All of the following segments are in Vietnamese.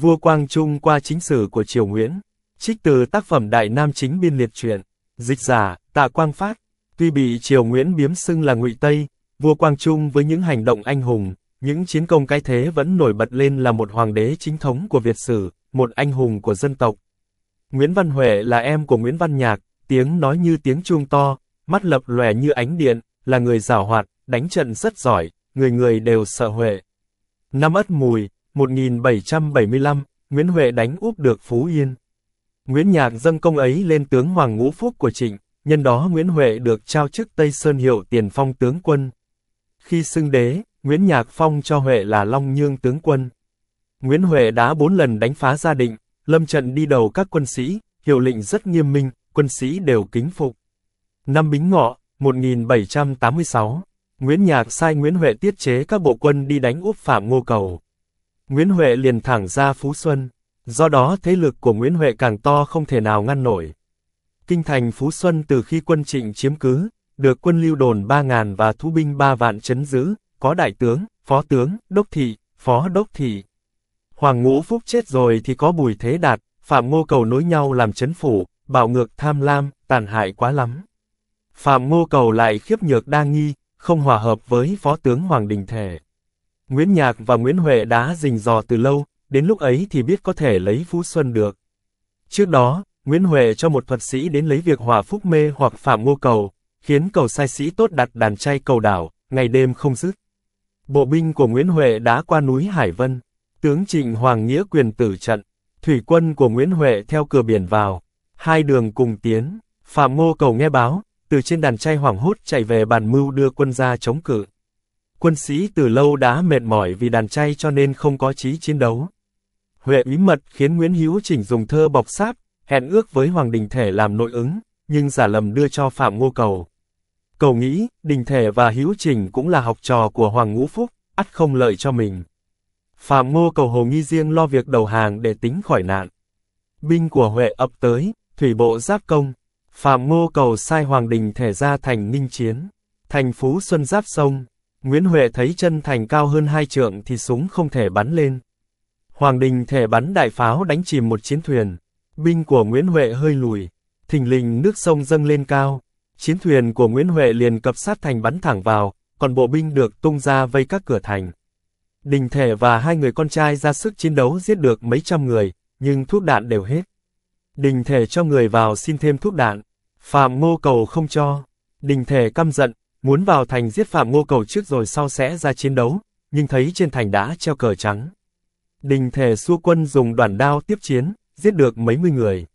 Vua Quang Trung qua chính sử của Triều Nguyễn. Trích từ tác phẩm Đại Nam Chính biên liệt truyện. Dịch giả, Tạ Quang Phát. Tuy bị Triều Nguyễn biếm xưng là Ngụy Tây, vua Quang Trung với những hành động anh hùng, những chiến công cái thế vẫn nổi bật lên là một hoàng đế chính thống của Việt sử, một anh hùng của dân tộc. Nguyễn Văn Huệ là em của Nguyễn Văn Nhạc, tiếng nói như tiếng chuông to, mắt lập lòe như ánh điện, là người giảo hoạt, đánh trận rất giỏi, người người đều sợ Huệ. Năm Ất Mùi, 1775, Nguyễn Huệ đánh úp được Phú Yên. Nguyễn Nhạc dâng công ấy lên tướng Hoàng Ngũ Phúc của Trịnh, nhân đó Nguyễn Huệ được trao chức Tây Sơn Hiệu tiền phong tướng quân. Khi xưng đế, Nguyễn Nhạc phong cho Huệ là Long Nhương tướng quân. Nguyễn Huệ đã bốn lần đánh phá gia định, lâm trận đi đầu các quân sĩ, hiệu lệnh rất nghiêm minh, quân sĩ đều kính phục. Năm Bính Ngọ, 1786, Nguyễn Nhạc sai Nguyễn Huệ tiết chế các bộ quân đi đánh úp Phạm Ngô Cầu. Nguyễn Huệ liền thẳng ra Phú Xuân, do đó thế lực của Nguyễn Huệ càng to không thể nào ngăn nổi. Kinh thành Phú Xuân từ khi quân trịnh chiếm cứ, được quân lưu đồn 3.000 và thu binh 3 vạn chấn giữ, có đại tướng, phó tướng, đốc thị, phó đốc thị. Hoàng Ngũ Phúc chết rồi thì có bùi thế đạt, Phạm Ngô Cầu nối nhau làm chấn phủ, bảo ngược tham lam, tàn hại quá lắm. Phạm Ngô Cầu lại khiếp nhược đa nghi, không hòa hợp với phó tướng Hoàng Đình Thể. Nguyễn Nhạc và Nguyễn Huệ đã rình rò từ lâu, đến lúc ấy thì biết có thể lấy Phú Xuân được. Trước đó, Nguyễn Huệ cho một thuật sĩ đến lấy việc hòa phúc mê hoặc phạm ngô cầu, khiến cầu sai sĩ tốt đặt đàn chay cầu đảo, ngày đêm không dứt. Bộ binh của Nguyễn Huệ đã qua núi Hải Vân, tướng Trịnh Hoàng Nghĩa quyền tử trận, thủy quân của Nguyễn Huệ theo cửa biển vào, hai đường cùng tiến, Phạm Ngô Cầu nghe báo, từ trên đàn chay hoảng hốt chạy về bàn mưu đưa quân ra chống cự quân sĩ từ lâu đã mệt mỏi vì đàn chay cho nên không có chí chiến đấu. Huệ úy mật khiến Nguyễn Hữu Chỉnh dùng thơ bọc sáp, hẹn ước với Hoàng Đình Thể làm nội ứng, nhưng giả lầm đưa cho Phạm Ngô Cầu. Cầu nghĩ, Đình Thể và Hữu Chỉnh cũng là học trò của Hoàng Ngũ Phúc, ắt không lợi cho mình. Phạm Ngô Cầu hồ nghi riêng lo việc đầu hàng để tính khỏi nạn. Binh của Huệ ập tới, thủy bộ giáp công. Phạm Ngô Cầu sai Hoàng Đình Thể ra thành ninh chiến. Thành Phú Xuân giáp sông, Nguyễn Huệ thấy chân thành cao hơn hai trượng thì súng không thể bắn lên. Hoàng Đình thể bắn đại pháo đánh chìm một chiến thuyền. Binh của Nguyễn Huệ hơi lùi, thình lình nước sông dâng lên cao. Chiến thuyền của Nguyễn Huệ liền cập sát thành bắn thẳng vào, còn bộ binh được tung ra vây các cửa thành. Đình thể và hai người con trai ra sức chiến đấu giết được mấy trăm người, nhưng thuốc đạn đều hết. Đình thể cho người vào xin thêm thuốc đạn. Phạm Ngô Cầu không cho. Đình thể căm giận, muốn vào thành giết Phạm Ngô Cầu trước rồi sau sẽ ra chiến đấu, nhưng thấy trên thành đã treo cờ trắng. Đình thề xua quân dùng đoàn đao tiếp chiến, giết được mấy mươi người.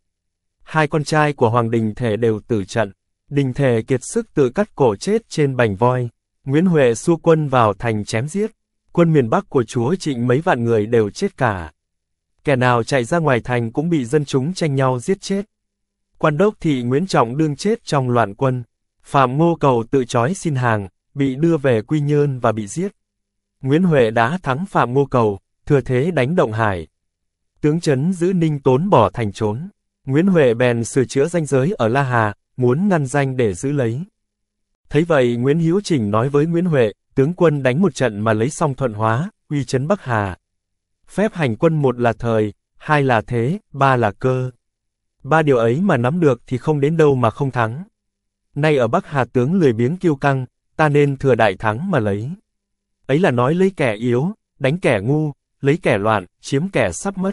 Hai con trai của Hoàng Đình thề đều tử trận, Đình thề kiệt sức tự cắt cổ chết trên bành voi. Nguyễn Huệ xua quân vào thành chém giết, quân miền Bắc của chúa trịnh mấy vạn người đều chết cả. Kẻ nào chạy ra ngoài thành cũng bị dân chúng tranh nhau giết chết. Quan đốc thị Nguyễn Trọng đương chết trong loạn quân. Phạm Ngô Cầu tự trói xin hàng, bị đưa về Quy Nhơn và bị giết. Nguyễn Huệ đã thắng Phạm Ngô Cầu, thừa thế đánh Động Hải. Tướng Trấn giữ Ninh Tốn bỏ thành trốn. Nguyễn Huệ bèn sửa chữa danh giới ở La Hà, muốn ngăn danh để giữ lấy. Thấy vậy Nguyễn Hiếu Trình nói với Nguyễn Huệ, tướng quân đánh một trận mà lấy xong thuận hóa, uy chấn Bắc Hà. Phép hành quân một là thời, hai là thế, ba là cơ. Ba điều ấy mà nắm được thì không đến đâu mà không thắng nay ở Bắc Hà tướng lười biếng kiêu căng, ta nên thừa đại thắng mà lấy. Ấy là nói lấy kẻ yếu, đánh kẻ ngu, lấy kẻ loạn, chiếm kẻ sắp mất.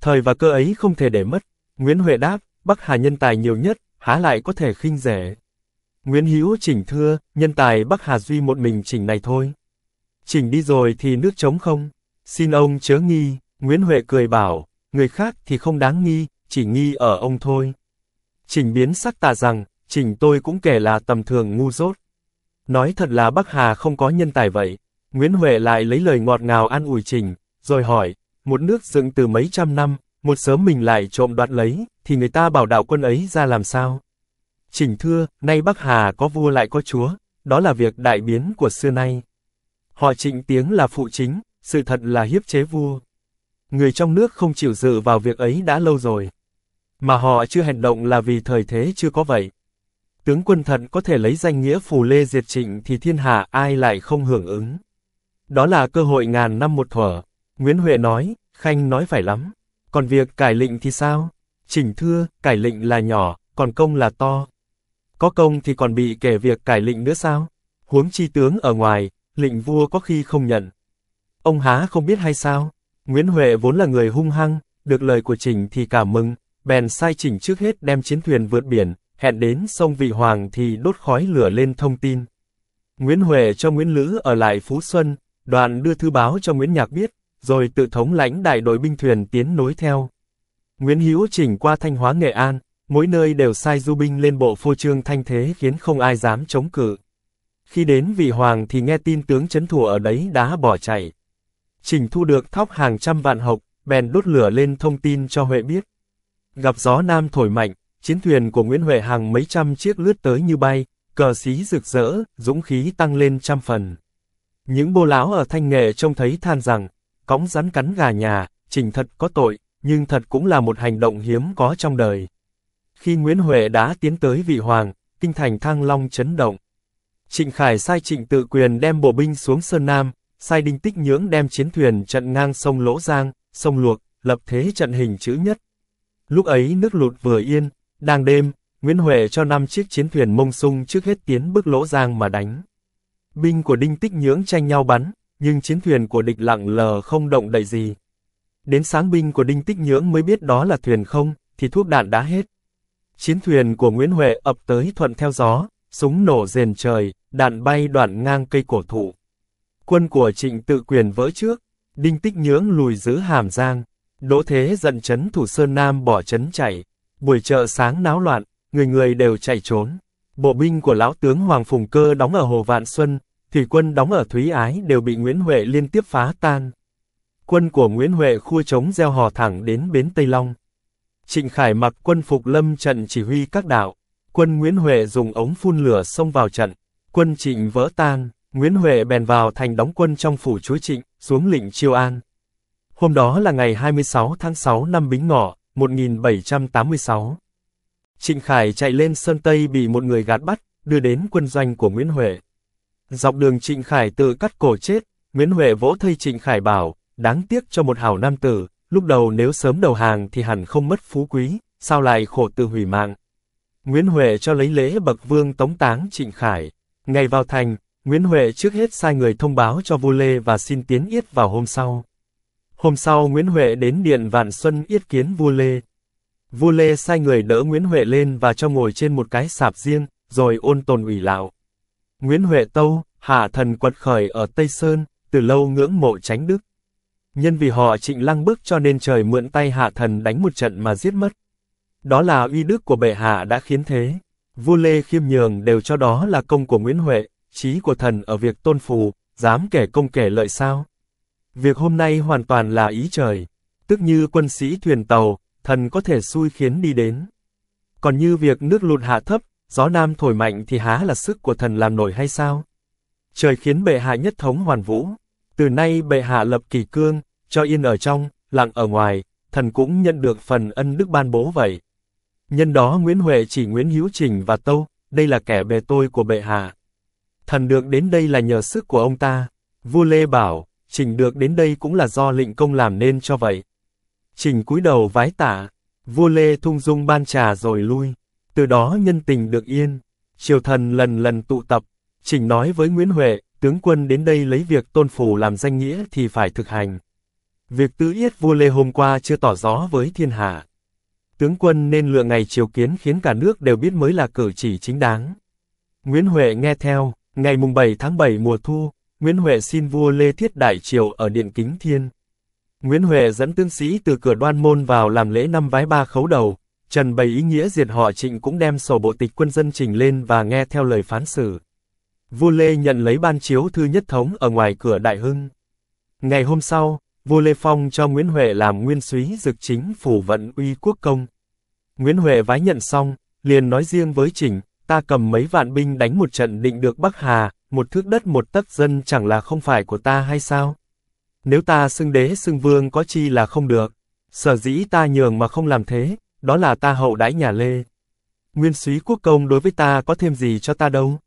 Thời và cơ ấy không thể để mất. Nguyễn Huệ đáp, Bắc Hà nhân tài nhiều nhất, há lại có thể khinh rẻ. Nguyễn Hữu chỉnh thưa, nhân tài Bắc Hà duy một mình chỉnh này thôi. Chỉnh đi rồi thì nước trống không? Xin ông chớ nghi, Nguyễn Huệ cười bảo, người khác thì không đáng nghi, chỉ nghi ở ông thôi. Chỉnh biến sắc tà rằng, Trình tôi cũng kể là tầm thường ngu dốt. Nói thật là Bắc Hà không có nhân tài vậy. Nguyễn Huệ lại lấy lời ngọt ngào an ủi Trình, rồi hỏi, một nước dựng từ mấy trăm năm, một sớm mình lại trộm đoạt lấy, thì người ta bảo đạo quân ấy ra làm sao? Trình thưa, nay Bắc Hà có vua lại có chúa, đó là việc đại biến của xưa nay. Họ trịnh tiếng là phụ chính, sự thật là hiếp chế vua. Người trong nước không chịu dự vào việc ấy đã lâu rồi. Mà họ chưa hành động là vì thời thế chưa có vậy, tướng quân thật có thể lấy danh nghĩa phù lê diệt trịnh thì thiên hạ ai lại không hưởng ứng. Đó là cơ hội ngàn năm một thuở. Nguyễn Huệ nói, Khanh nói phải lắm. Còn việc cải lệnh thì sao? Chỉnh thưa, cải lệnh là nhỏ, còn công là to. Có công thì còn bị kể việc cải lệnh nữa sao? Huống chi tướng ở ngoài, lệnh vua có khi không nhận. Ông há không biết hay sao? Nguyễn Huệ vốn là người hung hăng, được lời của Trình thì cảm mừng, bèn sai Trình trước hết đem chiến thuyền vượt biển, hẹn đến sông Vị Hoàng thì đốt khói lửa lên thông tin. Nguyễn Huệ cho Nguyễn Lữ ở lại Phú Xuân, đoàn đưa thư báo cho Nguyễn Nhạc biết, rồi tự thống lãnh đại đội binh thuyền tiến nối theo. Nguyễn Hữu chỉnh qua Thanh Hóa Nghệ An, mỗi nơi đều sai du binh lên bộ phô trương thanh thế khiến không ai dám chống cự. Khi đến Vị Hoàng thì nghe tin tướng chấn thủ ở đấy đã bỏ chạy. Trình thu được thóc hàng trăm vạn hộc, bèn đốt lửa lên thông tin cho Huệ biết. Gặp gió nam thổi mạnh, chiến thuyền của Nguyễn Huệ hàng mấy trăm chiếc lướt tới như bay, cờ xí rực rỡ, dũng khí tăng lên trăm phần. Những bô lão ở Thanh Nghệ trông thấy than rằng, cõng rắn cắn gà nhà, trình thật có tội, nhưng thật cũng là một hành động hiếm có trong đời. Khi Nguyễn Huệ đã tiến tới vị hoàng, kinh thành Thăng Long chấn động. Trịnh Khải sai Trịnh Tự Quyền đem bộ binh xuống Sơn Nam, sai Đinh Tích Nhưỡng đem chiến thuyền trận ngang sông Lỗ Giang, sông Luộc, lập thế trận hình chữ nhất. Lúc ấy nước lụt vừa yên, đang đêm, Nguyễn Huệ cho năm chiếc chiến thuyền mông sung trước hết tiến bước lỗ giang mà đánh. Binh của Đinh Tích Nhưỡng tranh nhau bắn, nhưng chiến thuyền của địch lặng lờ không động đậy gì. Đến sáng binh của Đinh Tích Nhưỡng mới biết đó là thuyền không, thì thuốc đạn đã hết. Chiến thuyền của Nguyễn Huệ ập tới thuận theo gió, súng nổ rền trời, đạn bay đoạn ngang cây cổ thụ. Quân của trịnh tự quyền vỡ trước, Đinh Tích Nhưỡng lùi giữ hàm giang, Đỗ Thế giận chấn thủ Sơn Nam bỏ chấn chạy, buổi chợ sáng náo loạn, người người đều chạy trốn. Bộ binh của lão tướng Hoàng Phùng Cơ đóng ở Hồ Vạn Xuân, thì quân đóng ở Thúy Ái đều bị Nguyễn Huệ liên tiếp phá tan. Quân của Nguyễn Huệ khua trống gieo hò thẳng đến bến Tây Long. Trịnh Khải mặc quân phục lâm trận chỉ huy các đạo. Quân Nguyễn Huệ dùng ống phun lửa xông vào trận. Quân Trịnh vỡ tan, Nguyễn Huệ bèn vào thành đóng quân trong phủ chúa Trịnh, xuống lĩnh Chiêu An. Hôm đó là ngày 26 tháng 6 năm Bính Ngọ, 1786 Trịnh Khải chạy lên Sơn Tây bị một người gạt bắt, đưa đến quân doanh của Nguyễn Huệ. Dọc đường Trịnh Khải tự cắt cổ chết, Nguyễn Huệ vỗ thây Trịnh Khải bảo, đáng tiếc cho một hảo nam tử, lúc đầu nếu sớm đầu hàng thì hẳn không mất phú quý, sao lại khổ tự hủy mạng. Nguyễn Huệ cho lấy lễ bậc vương tống táng Trịnh Khải. Ngày vào thành, Nguyễn Huệ trước hết sai người thông báo cho Vu Lê và xin tiến yết vào hôm sau. Hôm sau Nguyễn Huệ đến điện Vạn Xuân yết kiến vua Lê. Vua Lê sai người đỡ Nguyễn Huệ lên và cho ngồi trên một cái sạp riêng, rồi ôn tồn ủy lạo. Nguyễn Huệ Tâu, hạ thần quật khởi ở Tây Sơn, từ lâu ngưỡng mộ tránh đức. Nhân vì họ trịnh lăng bước cho nên trời mượn tay hạ thần đánh một trận mà giết mất. Đó là uy đức của bệ hạ đã khiến thế. Vua Lê khiêm nhường đều cho đó là công của Nguyễn Huệ, trí của thần ở việc tôn phù, dám kể công kể lợi sao. Việc hôm nay hoàn toàn là ý trời. Tức như quân sĩ thuyền tàu, thần có thể xui khiến đi đến. Còn như việc nước lụt hạ thấp, gió nam thổi mạnh thì há là sức của thần làm nổi hay sao? Trời khiến bệ hạ nhất thống hoàn vũ. Từ nay bệ hạ lập kỳ cương, cho yên ở trong, lặng ở ngoài, thần cũng nhận được phần ân đức ban bố vậy. Nhân đó Nguyễn Huệ chỉ Nguyễn Hữu Trình và Tâu, đây là kẻ bề tôi của bệ hạ. Thần được đến đây là nhờ sức của ông ta. Vua Lê bảo, Trình được đến đây cũng là do lệnh công làm nên cho vậy. Trình cúi đầu vái tạ. vua Lê thung dung ban trà rồi lui, từ đó nhân tình được yên. Triều thần lần lần tụ tập, Trình nói với Nguyễn Huệ, tướng quân đến đây lấy việc tôn phủ làm danh nghĩa thì phải thực hành. Việc tứ yết vua Lê hôm qua chưa tỏ gió với thiên hạ. Tướng quân nên lựa ngày triều kiến khiến cả nước đều biết mới là cử chỉ chính đáng. Nguyễn Huệ nghe theo, ngày mùng 7 tháng 7 mùa thu, Nguyễn Huệ xin vua Lê Thiết Đại Triều ở Điện Kính Thiên. Nguyễn Huệ dẫn tướng sĩ từ cửa đoan môn vào làm lễ năm vái ba khấu đầu, Trần bày ý nghĩa diệt họ trịnh cũng đem sổ bộ tịch quân dân trình lên và nghe theo lời phán xử. Vua Lê nhận lấy ban chiếu thư nhất thống ở ngoài cửa Đại Hưng. Ngày hôm sau, vua Lê Phong cho Nguyễn Huệ làm nguyên suý dực chính phủ vận uy quốc công. Nguyễn Huệ vái nhận xong, liền nói riêng với Trịnh: ta cầm mấy vạn binh đánh một trận định được Bắc Hà, một thước đất một tấc dân chẳng là không phải của ta hay sao? Nếu ta xưng đế xưng vương có chi là không được, sở dĩ ta nhường mà không làm thế, đó là ta hậu đãi nhà Lê. Nguyên suý quốc công đối với ta có thêm gì cho ta đâu.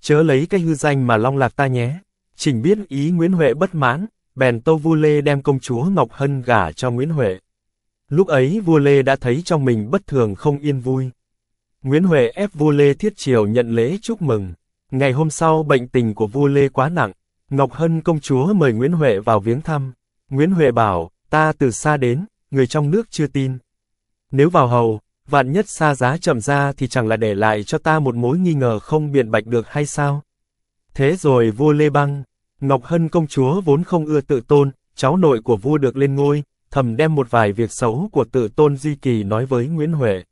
Chớ lấy cái hư danh mà long lạc ta nhé. trình biết ý Nguyễn Huệ bất mãn, bèn Tô vua Lê đem công chúa Ngọc Hân gả cho Nguyễn Huệ. Lúc ấy vua Lê đã thấy trong mình bất thường không yên vui. Nguyễn Huệ ép vua Lê Thiết Triều nhận lễ chúc mừng. Ngày hôm sau bệnh tình của vua Lê quá nặng, Ngọc Hân công chúa mời Nguyễn Huệ vào viếng thăm. Nguyễn Huệ bảo, ta từ xa đến, người trong nước chưa tin. Nếu vào hầu, vạn nhất xa giá chậm ra thì chẳng là để lại cho ta một mối nghi ngờ không biện bạch được hay sao? Thế rồi vua Lê Băng, Ngọc Hân công chúa vốn không ưa tự tôn, cháu nội của vua được lên ngôi, thầm đem một vài việc xấu của tự tôn Duy Kỳ nói với Nguyễn Huệ.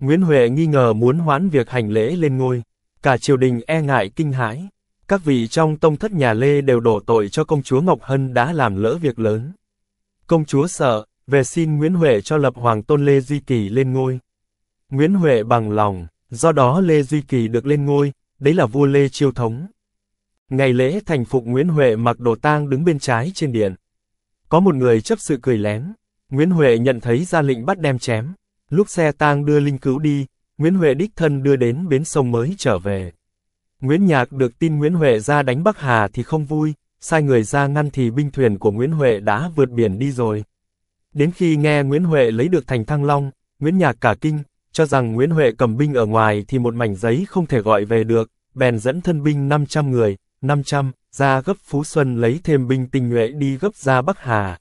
Nguyễn Huệ nghi ngờ muốn hoãn việc hành lễ lên ngôi cả triều đình e ngại kinh hãi. Các vị trong tông thất nhà Lê đều đổ tội cho công chúa Ngọc Hân đã làm lỡ việc lớn. Công chúa sợ, về xin Nguyễn Huệ cho lập hoàng tôn Lê Duy Kỳ lên ngôi. Nguyễn Huệ bằng lòng, do đó Lê Duy Kỳ được lên ngôi, đấy là vua Lê Chiêu Thống. Ngày lễ thành phục Nguyễn Huệ mặc đồ tang đứng bên trái trên điện. Có một người chấp sự cười lén. Nguyễn Huệ nhận thấy ra lệnh bắt đem chém. Lúc xe tang đưa Linh Cứu đi, Nguyễn Huệ đích thân đưa đến bến sông mới trở về. Nguyễn Nhạc được tin Nguyễn Huệ ra đánh Bắc Hà thì không vui, sai người ra ngăn thì binh thuyền của Nguyễn Huệ đã vượt biển đi rồi. Đến khi nghe Nguyễn Huệ lấy được thành Thăng Long, Nguyễn Nhạc cả kinh, cho rằng Nguyễn Huệ cầm binh ở ngoài thì một mảnh giấy không thể gọi về được, bèn dẫn thân binh 500 người, 500, ra gấp Phú Xuân lấy thêm binh tình nhuệ đi gấp ra Bắc Hà.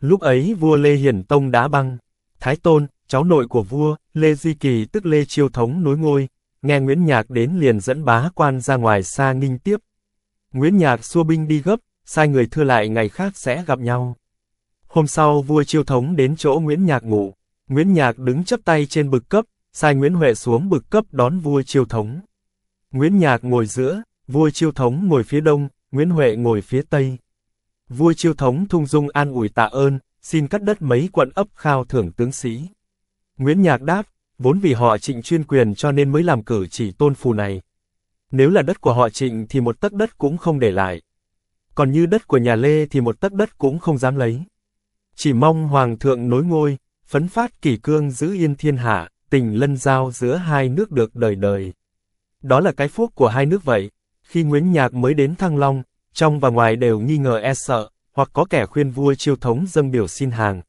Lúc ấy vua Lê Hiển Tông đã băng, Thái Tôn, cháu nội của vua, Lê duy Kỳ tức Lê Chiêu Thống nối ngôi, nghe Nguyễn Nhạc đến liền dẫn bá quan ra ngoài xa nghinh tiếp. Nguyễn Nhạc xua binh đi gấp, sai người thưa lại ngày khác sẽ gặp nhau. Hôm sau vua Chiêu Thống đến chỗ Nguyễn Nhạc ngủ, Nguyễn Nhạc đứng chấp tay trên bực cấp, sai Nguyễn Huệ xuống bực cấp đón vua Chiêu Thống. Nguyễn Nhạc ngồi giữa, vua Chiêu Thống ngồi phía đông, Nguyễn Huệ ngồi phía tây. Vua Chiêu Thống thung dung an ủi tạ ơn, xin cắt đất mấy quận ấp khao thưởng tướng sĩ. Nguyễn Nhạc đáp, vốn vì họ trịnh chuyên quyền cho nên mới làm cử chỉ tôn phù này. Nếu là đất của họ trịnh thì một tấc đất cũng không để lại. Còn như đất của nhà Lê thì một tấc đất cũng không dám lấy. Chỉ mong Hoàng thượng nối ngôi, phấn phát kỳ cương giữ yên thiên hạ, tình lân giao giữa hai nước được đời đời. Đó là cái phúc của hai nước vậy. Khi Nguyễn Nhạc mới đến Thăng Long, trong và ngoài đều nghi ngờ e sợ, hoặc có kẻ khuyên vua chiêu thống dâng biểu xin hàng.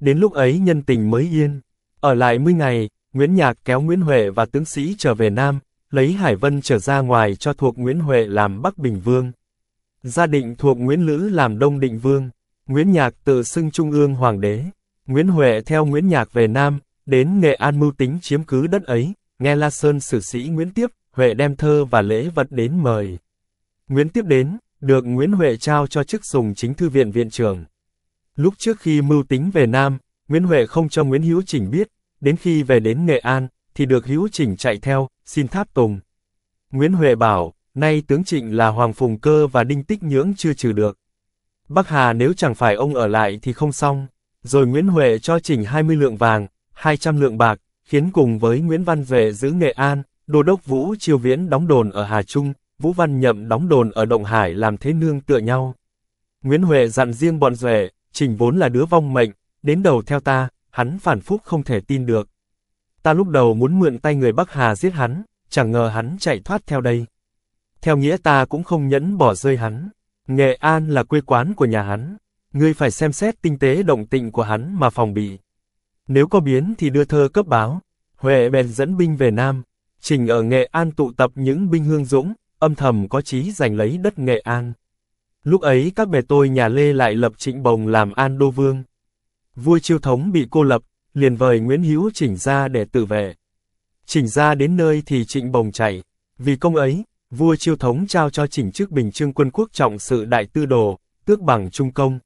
Đến lúc ấy nhân tình mới yên. Ở lại 10 ngày, Nguyễn Nhạc kéo Nguyễn Huệ và tướng sĩ trở về Nam, lấy Hải Vân trở ra ngoài cho thuộc Nguyễn Huệ làm Bắc Bình Vương. Gia định thuộc Nguyễn Lữ làm Đông Định Vương, Nguyễn Nhạc tự xưng Trung ương Hoàng đế. Nguyễn Huệ theo Nguyễn Nhạc về Nam, đến Nghệ An mưu tính chiếm cứ đất ấy, nghe La Sơn sử sĩ Nguyễn Tiếp, Huệ đem thơ và lễ vật đến mời. Nguyễn Tiếp đến, được Nguyễn Huệ trao cho chức dùng chính thư viện viện trưởng. Lúc trước khi mưu tính về Nam, Nguyễn Huệ không cho Nguyễn Hữu Trình biết, đến khi về đến Nghệ An, thì được Hữu Trình chạy theo, xin tháp tùng. Nguyễn Huệ bảo, nay tướng trịnh là Hoàng Phùng Cơ và Đinh Tích Nhưỡng chưa trừ được. Bắc Hà nếu chẳng phải ông ở lại thì không xong. Rồi Nguyễn Huệ cho Trình 20 lượng vàng, 200 lượng bạc, khiến cùng với Nguyễn Văn Vệ giữ Nghệ An, Đô đốc Vũ Chiêu Viễn đóng đồn ở Hà Trung, Vũ Văn Nhậm đóng đồn ở Động Hải làm thế nương tựa nhau. Nguyễn Huệ dặn riêng bọn rể: Trình vốn là đứa vong mệnh, đến đầu theo ta, hắn phản phúc không thể tin được. Ta lúc đầu muốn mượn tay người Bắc Hà giết hắn, chẳng ngờ hắn chạy thoát theo đây. Theo nghĩa ta cũng không nhẫn bỏ rơi hắn. Nghệ An là quê quán của nhà hắn. Ngươi phải xem xét tinh tế động tịnh của hắn mà phòng bị. Nếu có biến thì đưa thơ cấp báo. Huệ bèn dẫn binh về Nam. Trình ở Nghệ An tụ tập những binh hương dũng, âm thầm có chí giành lấy đất Nghệ An. Lúc ấy các bè tôi nhà Lê lại lập Trịnh Bồng làm An Đô Vương vua chiêu thống bị cô lập, liền vời Nguyễn Hữu chỉnh ra để tự vệ. Chỉnh ra đến nơi thì trịnh bồng chạy, vì công ấy, vua chiêu thống trao cho chỉnh chức bình trương quân quốc trọng sự đại tư đồ, tước bằng trung công.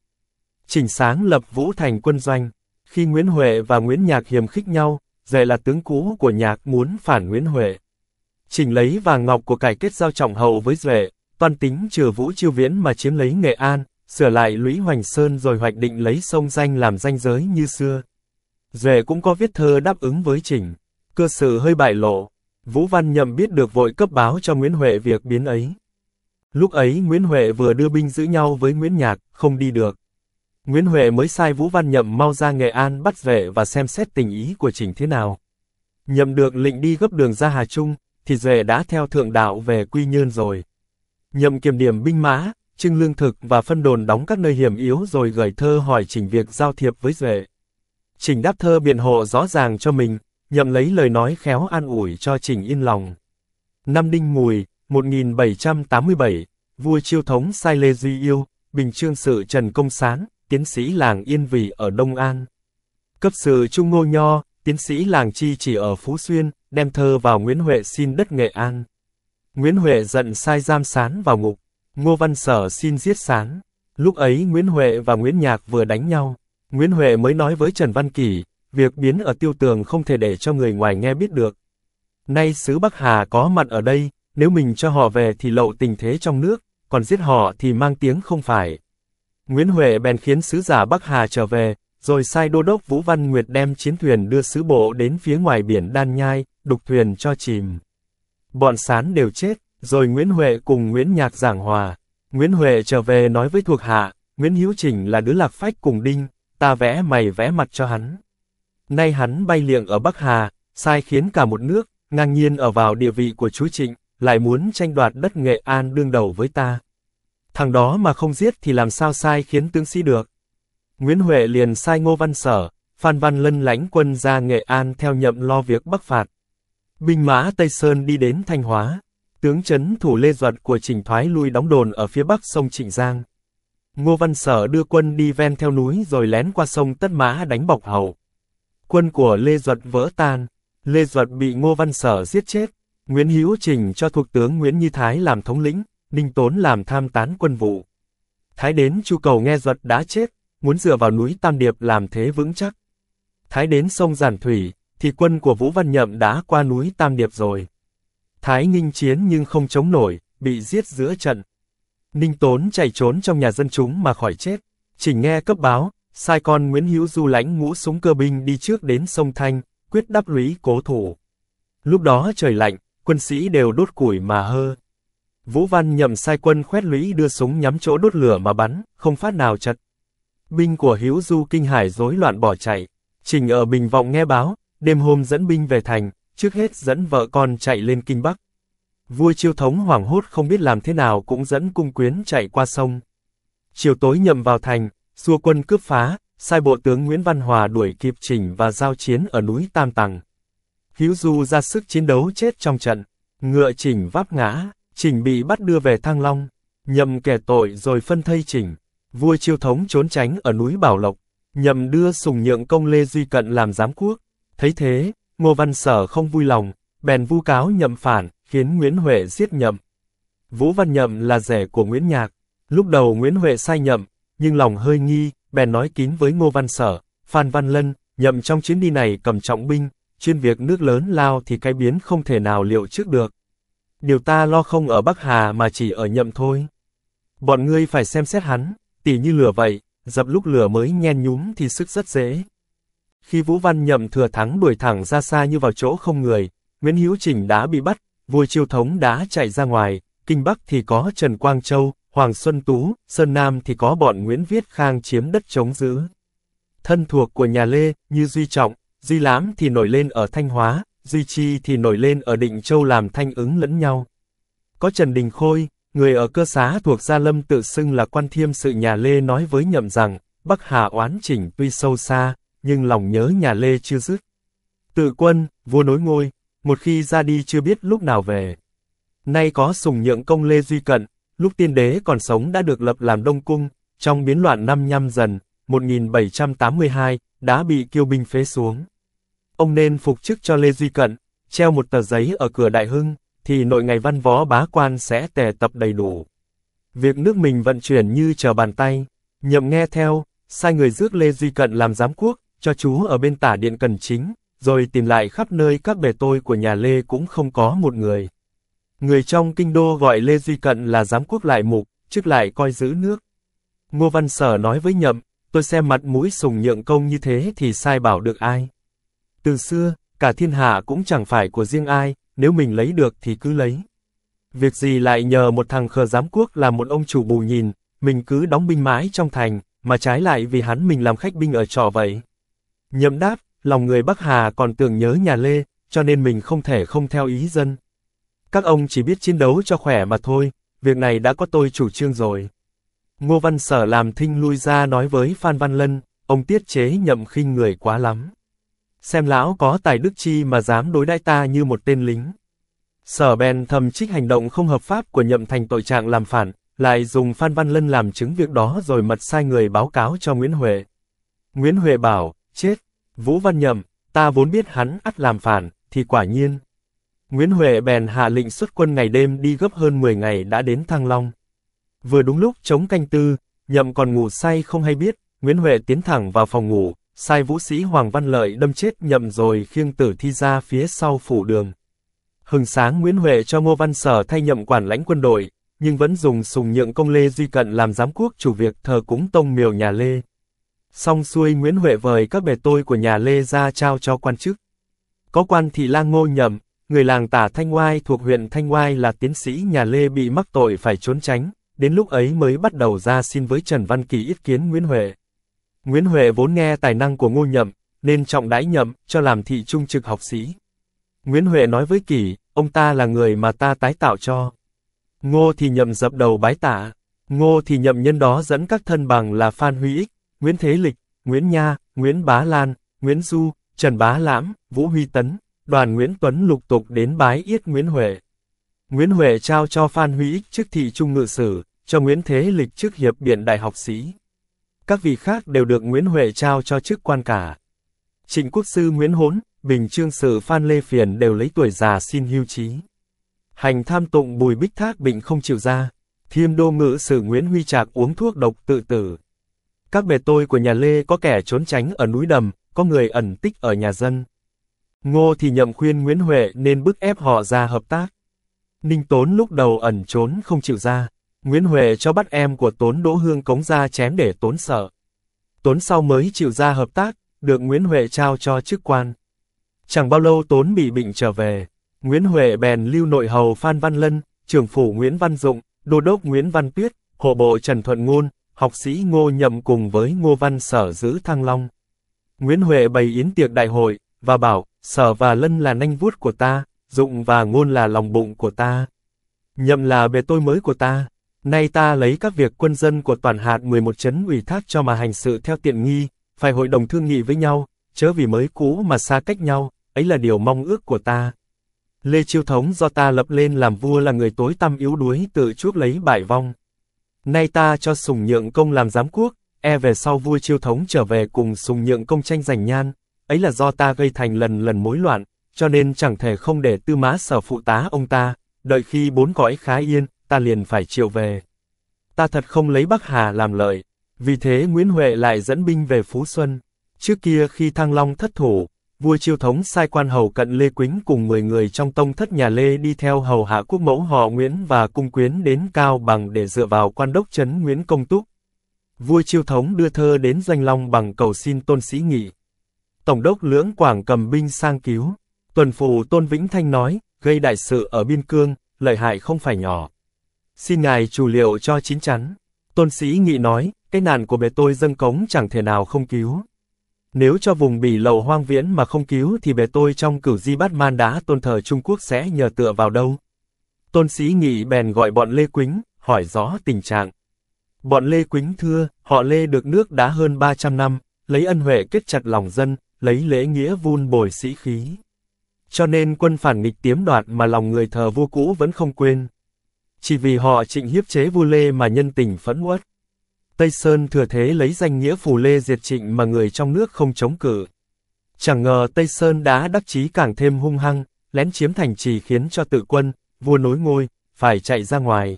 Chỉnh sáng lập vũ thành quân doanh, khi Nguyễn Huệ và Nguyễn Nhạc hiềm khích nhau, dạy là tướng cũ của Nhạc muốn phản Nguyễn Huệ. Chỉnh lấy vàng ngọc của cải kết giao trọng hậu với Duệ, toàn tính trừ vũ chiêu viễn mà chiếm lấy Nghệ An, sửa lại lũy hoành sơn rồi hoạch định lấy sông danh làm danh giới như xưa. Duệ cũng có viết thơ đáp ứng với Trình, cơ sự hơi bại lộ, Vũ Văn Nhậm biết được vội cấp báo cho Nguyễn Huệ việc biến ấy. Lúc ấy Nguyễn Huệ vừa đưa binh giữ nhau với Nguyễn Nhạc, không đi được. Nguyễn Huệ mới sai Vũ Văn Nhậm mau ra Nghệ An bắt Duệ và xem xét tình ý của Trình thế nào. Nhậm được lệnh đi gấp đường ra Hà Trung, thì Duệ đã theo thượng đạo về Quy Nhơn rồi. Nhậm kiểm điểm binh mã, trưng lương thực và phân đồn đóng các nơi hiểm yếu rồi gửi thơ hỏi Trình việc giao thiệp với Duệ. Trình đáp thơ biện hộ rõ ràng cho mình, nhậm lấy lời nói khéo an ủi cho Trình yên lòng. Năm Đinh Mùi, 1787, vua chiêu thống Sai Lê Duy Yêu, Bình Trương Sự Trần Công Sáng, tiến sĩ làng Yên Vì ở Đông An. Cấp sự Trung Ngô Nho, tiến sĩ làng Chi chỉ ở Phú Xuyên, đem thơ vào Nguyễn Huệ xin đất Nghệ An. Nguyễn Huệ giận sai giam sán vào ngục, Ngô Văn Sở xin giết sáng. Lúc ấy Nguyễn Huệ và Nguyễn Nhạc vừa đánh nhau, Nguyễn Huệ mới nói với Trần Văn Kỳ, việc biến ở tiêu tường không thể để cho người ngoài nghe biết được. Nay sứ Bắc Hà có mặt ở đây, nếu mình cho họ về thì lậu tình thế trong nước, còn giết họ thì mang tiếng không phải. Nguyễn Huệ bèn khiến sứ giả Bắc Hà trở về, rồi sai đô đốc Vũ Văn Nguyệt đem chiến thuyền đưa sứ bộ đến phía ngoài biển Đan Nhai, đục thuyền cho chìm. Bọn sán đều chết, rồi Nguyễn Huệ cùng Nguyễn Nhạc giảng hòa. Nguyễn Huệ trở về nói với thuộc hạ, Nguyễn Hiếu Trình là đứa lạc phách cùng đinh, ta vẽ mày vẽ mặt cho hắn. Nay hắn bay liệng ở Bắc Hà, sai khiến cả một nước, ngang nhiên ở vào địa vị của chú Trịnh, lại muốn tranh đoạt đất Nghệ An đương đầu với ta. Thằng đó mà không giết thì làm sao sai khiến tướng sĩ được. Nguyễn Huệ liền sai Ngô Văn Sở, Phan Văn Lân lãnh quân ra Nghệ An theo nhậm lo việc bắc phạt. Binh mã Tây Sơn đi đến Thanh Hóa tướng chấn thủ Lê Duật của Trình Thoái lui đóng đồn ở phía bắc sông Trịnh Giang. Ngô Văn Sở đưa quân đi ven theo núi rồi lén qua sông Tất Mã đánh bọc hầu. Quân của Lê Duật vỡ tan, Lê Duật bị Ngô Văn Sở giết chết, Nguyễn Hữu Trình cho thuộc tướng Nguyễn Như Thái làm thống lĩnh, Ninh Tốn làm tham tán quân vụ. Thái đến Chu Cầu nghe Duật đã chết, muốn dựa vào núi Tam Điệp làm thế vững chắc. Thái đến sông Giản Thủy, thì quân của Vũ Văn Nhậm đã qua núi Tam Điệp rồi. Thái Ninh chiến nhưng không chống nổi, bị giết giữa trận. Ninh Tốn chạy trốn trong nhà dân chúng mà khỏi chết. Chỉnh nghe cấp báo, sai con Nguyễn Hữu Du lãnh ngũ súng cơ binh đi trước đến sông Thanh, quyết đắp lũy cố thủ. Lúc đó trời lạnh, quân sĩ đều đốt củi mà hơ. Vũ Văn nhậm sai quân khoét lũy đưa súng nhắm chỗ đốt lửa mà bắn, không phát nào chật. Binh của Hữu Du kinh hải rối loạn bỏ chạy. Trình ở Bình Vọng nghe báo, đêm hôm dẫn binh về thành, trước hết dẫn vợ con chạy lên Kinh Bắc. Vua chiêu thống hoảng hốt không biết làm thế nào cũng dẫn cung quyến chạy qua sông. Chiều tối nhầm vào thành, xua quân cướp phá, sai bộ tướng Nguyễn Văn Hòa đuổi kịp trình và giao chiến ở núi Tam Tằng. Hữu Du ra sức chiến đấu chết trong trận, ngựa trình vấp ngã, trình bị bắt đưa về Thăng Long, nhầm kẻ tội rồi phân thây trình. Vua chiêu thống trốn tránh ở núi Bảo Lộc, nhầm đưa sùng nhượng công Lê Duy Cận làm giám quốc. Thấy thế, Ngô Văn Sở không vui lòng, bèn vu cáo nhậm phản, khiến Nguyễn Huệ giết nhậm. Vũ Văn Nhậm là rể của Nguyễn Nhạc. Lúc đầu Nguyễn Huệ sai nhậm, nhưng lòng hơi nghi, bèn nói kín với Ngô Văn Sở, Phan Văn Lân, nhậm trong chuyến đi này cầm trọng binh, chuyên việc nước lớn lao thì cái biến không thể nào liệu trước được. Điều ta lo không ở Bắc Hà mà chỉ ở nhậm thôi. Bọn ngươi phải xem xét hắn, tỉ như lửa vậy, dập lúc lửa mới nhen nhúm thì sức rất dễ. Khi Vũ Văn nhậm thừa thắng đuổi thẳng ra xa như vào chỗ không người, Nguyễn Hữu Trình đã bị bắt, vua Chiêu Thống đã chạy ra ngoài, Kinh Bắc thì có Trần Quang Châu, Hoàng Xuân Tú, Sơn Nam thì có bọn Nguyễn Viết Khang chiếm đất chống giữ. Thân thuộc của nhà Lê, như Duy Trọng, Duy lãm thì nổi lên ở Thanh Hóa, Duy Chi thì nổi lên ở Định Châu làm thanh ứng lẫn nhau. Có Trần Đình Khôi, người ở cơ xá thuộc Gia Lâm tự xưng là quan thiêm sự nhà Lê nói với nhậm rằng, Bắc Hà oán chỉnh tuy sâu xa, nhưng lòng nhớ nhà Lê chưa dứt. Tự quân, vua nối ngôi, một khi ra đi chưa biết lúc nào về. Nay có sùng nhượng công Lê Duy Cận, lúc tiên đế còn sống đã được lập làm Đông Cung, trong biến loạn năm nhăm dần, 1782, đã bị kiêu binh phế xuống. Ông nên phục chức cho Lê Duy Cận, treo một tờ giấy ở cửa Đại Hưng, thì nội ngày văn võ bá quan sẽ tề tập đầy đủ. Việc nước mình vận chuyển như chờ bàn tay, nhậm nghe theo, sai người rước Lê Duy Cận làm giám quốc, cho chú ở bên tả điện cần chính, rồi tìm lại khắp nơi các bề tôi của nhà Lê cũng không có một người. Người trong kinh đô gọi Lê Duy Cận là giám quốc lại mục, chức lại coi giữ nước. Ngô Văn Sở nói với nhậm, tôi xem mặt mũi sùng nhượng công như thế thì sai bảo được ai. Từ xưa, cả thiên hạ cũng chẳng phải của riêng ai, nếu mình lấy được thì cứ lấy. Việc gì lại nhờ một thằng khờ giám quốc là một ông chủ bù nhìn, mình cứ đóng binh mãi trong thành, mà trái lại vì hắn mình làm khách binh ở trọ vậy. Nhậm đáp, lòng người Bắc Hà còn tưởng nhớ nhà Lê, cho nên mình không thể không theo ý dân. Các ông chỉ biết chiến đấu cho khỏe mà thôi, việc này đã có tôi chủ trương rồi. Ngô Văn Sở làm thinh lui ra nói với Phan Văn Lân, ông tiết chế nhậm khinh người quá lắm. Xem lão có tài đức chi mà dám đối đãi ta như một tên lính. Sở bèn thầm trích hành động không hợp pháp của nhậm thành tội trạng làm phản, lại dùng Phan Văn Lân làm chứng việc đó rồi mật sai người báo cáo cho Nguyễn Huệ. Nguyễn Huệ bảo, Chết! Vũ Văn Nhậm, ta vốn biết hắn ắt làm phản, thì quả nhiên. Nguyễn Huệ bèn hạ lệnh xuất quân ngày đêm đi gấp hơn 10 ngày đã đến Thăng Long. Vừa đúng lúc chống canh tư, Nhậm còn ngủ say không hay biết, Nguyễn Huệ tiến thẳng vào phòng ngủ, sai vũ sĩ Hoàng Văn Lợi đâm chết Nhậm rồi khiêng tử thi ra phía sau phủ đường. Hừng sáng Nguyễn Huệ cho Ngô Văn Sở thay Nhậm quản lãnh quân đội, nhưng vẫn dùng sùng nhượng công Lê Duy Cận làm giám quốc chủ việc thờ cúng tông miều nhà Lê. Xong xuôi Nguyễn Huệ vời các bề tôi của nhà Lê ra trao cho quan chức. Có quan thị lang ngô nhậm, người làng tả Thanh Oai thuộc huyện Thanh Oai là tiến sĩ nhà Lê bị mắc tội phải trốn tránh, đến lúc ấy mới bắt đầu ra xin với Trần Văn Kỳ ý kiến Nguyễn Huệ. Nguyễn Huệ vốn nghe tài năng của ngô nhậm, nên trọng đãi nhậm, cho làm thị trung trực học sĩ. Nguyễn Huệ nói với Kỳ, ông ta là người mà ta tái tạo cho. Ngô thì nhậm dập đầu bái tạ. Ngô thì nhậm nhân đó dẫn các thân bằng là Phan Huy Ích, Nguyễn Thế Lịch, Nguyễn Nha, Nguyễn Bá Lan, Nguyễn Du, Trần Bá Lãm, Vũ Huy Tấn, đoàn Nguyễn Tuấn lục tục đến bái yết Nguyễn Huệ. Nguyễn Huệ trao cho Phan Huy Ích chức thị trung ngự sử, cho Nguyễn Thế Lịch chức hiệp biện đại học sĩ. Các vị khác đều được Nguyễn Huệ trao cho chức quan cả. Trịnh Quốc Sư Nguyễn Hốn, Bình Trương Sử Phan Lê Phiền đều lấy tuổi già xin hưu trí. Hành tham tụng Bùi Bích Thác Bình không chịu ra. Thiêm đô ngự sử Nguyễn Huy Trạc uống thuốc độc tự tử. Các bề tôi của nhà Lê có kẻ trốn tránh ở núi đầm, có người ẩn tích ở nhà dân. Ngô thì nhậm khuyên Nguyễn Huệ nên bức ép họ ra hợp tác. Ninh Tốn lúc đầu ẩn trốn không chịu ra. Nguyễn Huệ cho bắt em của Tốn Đỗ Hương cống ra chém để Tốn sợ. Tốn sau mới chịu ra hợp tác, được Nguyễn Huệ trao cho chức quan. Chẳng bao lâu Tốn bị bệnh trở về. Nguyễn Huệ bèn lưu nội hầu Phan Văn Lân, trưởng phủ Nguyễn Văn Dụng, đô đốc Nguyễn Văn Tuyết, hộ bộ Trần Thuận Ngôn, học sĩ Ngô Nhậm cùng với Ngô Văn Sở giữ Thăng Long. Nguyễn Huệ bày yến tiệc đại hội, và bảo, Sở và Lân là nanh vuốt của ta, Dụng và Ngôn là lòng bụng của ta. Nhậm là bề tôi mới của ta. Nay ta lấy các việc quân dân của toàn hạt 11 chấn ủy thác cho mà hành sự theo tiện nghi, phải hội đồng thương nghị với nhau, chớ vì mới cũ mà xa cách nhau, ấy là điều mong ước của ta. Lê Chiêu Thống do ta lập lên làm vua là người tối tăm yếu đuối tự chuốc lấy bại vong. Nay ta cho Sùng Nhượng Công làm giám quốc, e về sau vua chiêu thống trở về cùng Sùng Nhượng Công tranh giành nhan, ấy là do ta gây thành lần lần mối loạn, cho nên chẳng thể không để tư Má sở phụ tá ông ta, đợi khi bốn cõi khá yên, ta liền phải triệu về. Ta thật không lấy Bắc Hà làm lợi, vì thế Nguyễn Huệ lại dẫn binh về Phú Xuân. Trước kia khi Thăng Long thất thủ, vua chiêu thống sai quan hầu cận Lê Quýnh cùng 10 người trong tông thất nhà Lê đi theo hầu hạ quốc mẫu họ Nguyễn và cung quyến đến Cao Bằng để dựa vào quan đốc trấn Nguyễn Công Túc. Vua chiêu thống đưa thơ đến Danh Long bằng cầu xin tôn sĩ nghị. Tổng đốc Lưỡng Quảng cầm binh sang cứu. Tuần phủ Tôn Vĩnh Thanh nói, gây đại sự ở Biên Cương, lợi hại không phải nhỏ. Xin ngài chủ liệu cho chín chắn. Tôn sĩ nghị nói, cái nạn của bề tôi dâng cống chẳng thể nào không cứu. Nếu cho vùng bỉ lầu hoang viễn mà không cứu thì bề tôi trong cửu di bát man đá tôn thờ Trung Quốc sẽ nhờ tựa vào đâu? Tôn sĩ nghị bèn gọi bọn Lê Quýnh, hỏi rõ tình trạng. Bọn Lê Quýnh thưa, họ Lê được nước đá hơn 300 năm, lấy ân huệ kết chặt lòng dân, lấy lễ nghĩa vun bồi sĩ khí. Cho nên quân phản nghịch tiếm đoạt mà lòng người thờ vua cũ vẫn không quên. Chỉ vì họ trịnh hiếp chế vua Lê mà nhân tình phẫn uất. Tây Sơn thừa thế lấy danh nghĩa phù lê diệt trịnh mà người trong nước không chống cự. Chẳng ngờ Tây Sơn đã đắc chí càng thêm hung hăng, lén chiếm thành trì khiến cho tự quân, vua nối ngôi, phải chạy ra ngoài.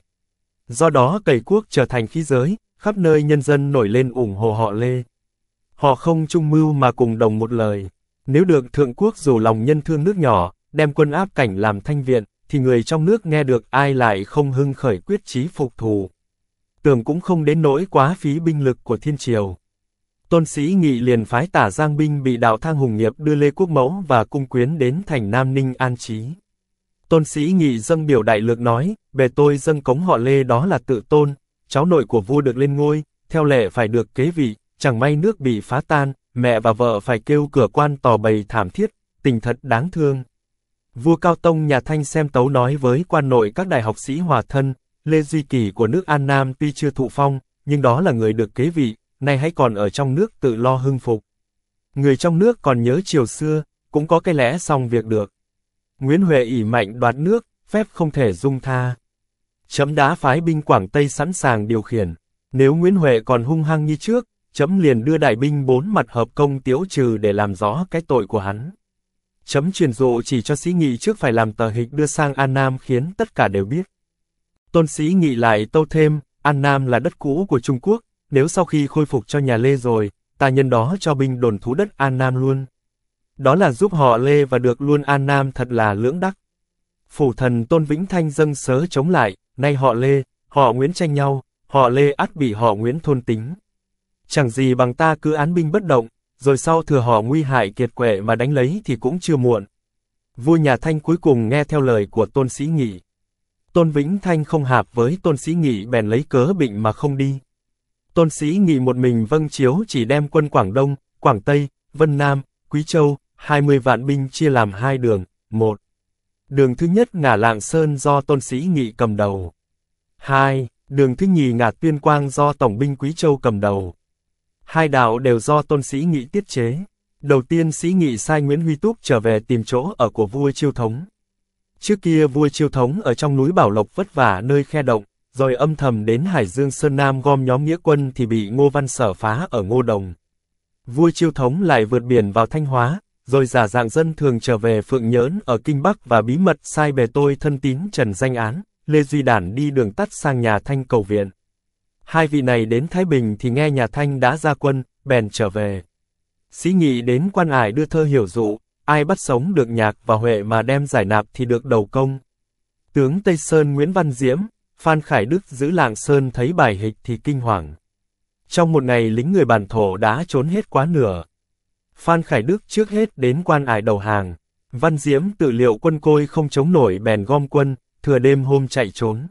Do đó cầy quốc trở thành khí giới, khắp nơi nhân dân nổi lên ủng hộ họ Lê. Họ không chung mưu mà cùng đồng một lời. Nếu được thượng quốc dù lòng nhân thương nước nhỏ, đem quân áp cảnh làm thanh viện, thì người trong nước nghe được ai lại không hưng khởi quyết chí phục thù tường cũng không đến nỗi quá phí binh lực của thiên triều. Tôn sĩ nghị liền phái tả giang binh bị đạo thang hùng nghiệp đưa Lê Quốc Mẫu và cung quyến đến thành Nam Ninh an trí. Tôn sĩ nghị dâng biểu đại lược nói, về tôi dâng cống họ Lê đó là tự tôn, cháu nội của vua được lên ngôi, theo lệ phải được kế vị, chẳng may nước bị phá tan, mẹ và vợ phải kêu cửa quan tò bày thảm thiết, tình thật đáng thương. Vua Cao Tông nhà Thanh xem tấu nói với quan nội các đại học sĩ hòa thân, Lê Duy Kỳ của nước An Nam tuy chưa thụ phong, nhưng đó là người được kế vị, nay hãy còn ở trong nước tự lo hưng phục. Người trong nước còn nhớ chiều xưa, cũng có cái lẽ xong việc được. Nguyễn Huệ ỉ mạnh đoạt nước, phép không thể dung tha. Chấm đá phái binh Quảng Tây sẵn sàng điều khiển. Nếu Nguyễn Huệ còn hung hăng như trước, chấm liền đưa đại binh bốn mặt hợp công tiếu trừ để làm rõ cái tội của hắn. Chấm truyền dụ chỉ cho sĩ nghị trước phải làm tờ hịch đưa sang An Nam khiến tất cả đều biết. Tôn Sĩ Nghị lại tâu thêm, An Nam là đất cũ của Trung Quốc, nếu sau khi khôi phục cho nhà Lê rồi, ta nhân đó cho binh đồn thú đất An Nam luôn. Đó là giúp họ Lê và được luôn An Nam thật là lưỡng đắc. Phủ thần Tôn Vĩnh Thanh dâng sớ chống lại, nay họ Lê, họ Nguyễn tranh nhau, họ Lê ắt bị họ Nguyễn thôn tính. Chẳng gì bằng ta cứ án binh bất động, rồi sau thừa họ nguy hại kiệt quệ mà đánh lấy thì cũng chưa muộn. Vua nhà Thanh cuối cùng nghe theo lời của Tôn Sĩ Nghị. Tôn Vĩnh Thanh không hạp với Tôn Sĩ Nghị bèn lấy cớ bệnh mà không đi. Tôn Sĩ Nghị một mình vâng chiếu chỉ đem quân Quảng Đông, Quảng Tây, Vân Nam, Quý Châu, 20 vạn binh chia làm hai đường, một. Đường thứ nhất ngả Lạng Sơn do Tôn Sĩ Nghị cầm đầu. Hai Đường thứ nhì ngả Tuyên Quang do Tổng binh Quý Châu cầm đầu. Hai đạo đều do Tôn Sĩ Nghị tiết chế. Đầu tiên Sĩ Nghị sai Nguyễn Huy Túc trở về tìm chỗ ở của vua Chiêu Thống. Trước kia vua chiêu thống ở trong núi Bảo Lộc vất vả nơi khe động, rồi âm thầm đến Hải Dương Sơn Nam gom nhóm nghĩa quân thì bị Ngô Văn sở phá ở Ngô Đồng. Vua chiêu thống lại vượt biển vào Thanh Hóa, rồi giả dạng dân thường trở về Phượng Nhỡn ở Kinh Bắc và bí mật sai bề tôi thân tín Trần Danh Án, Lê Duy Đản đi đường tắt sang nhà Thanh cầu viện. Hai vị này đến Thái Bình thì nghe nhà Thanh đã ra quân, bèn trở về. Sĩ nghị đến quan ải đưa thơ hiểu dụ, ai bắt sống được nhạc và Huệ mà đem giải nạp thì được đầu công. Tướng Tây Sơn Nguyễn Văn Diễm, Phan Khải Đức giữ lạng Sơn thấy bài hịch thì kinh hoàng. Trong một ngày lính người bản thổ đã trốn hết quá nửa. Phan Khải Đức trước hết đến quan ải đầu hàng. Văn Diễm tự liệu quân côi không chống nổi bèn gom quân, thừa đêm hôm chạy trốn.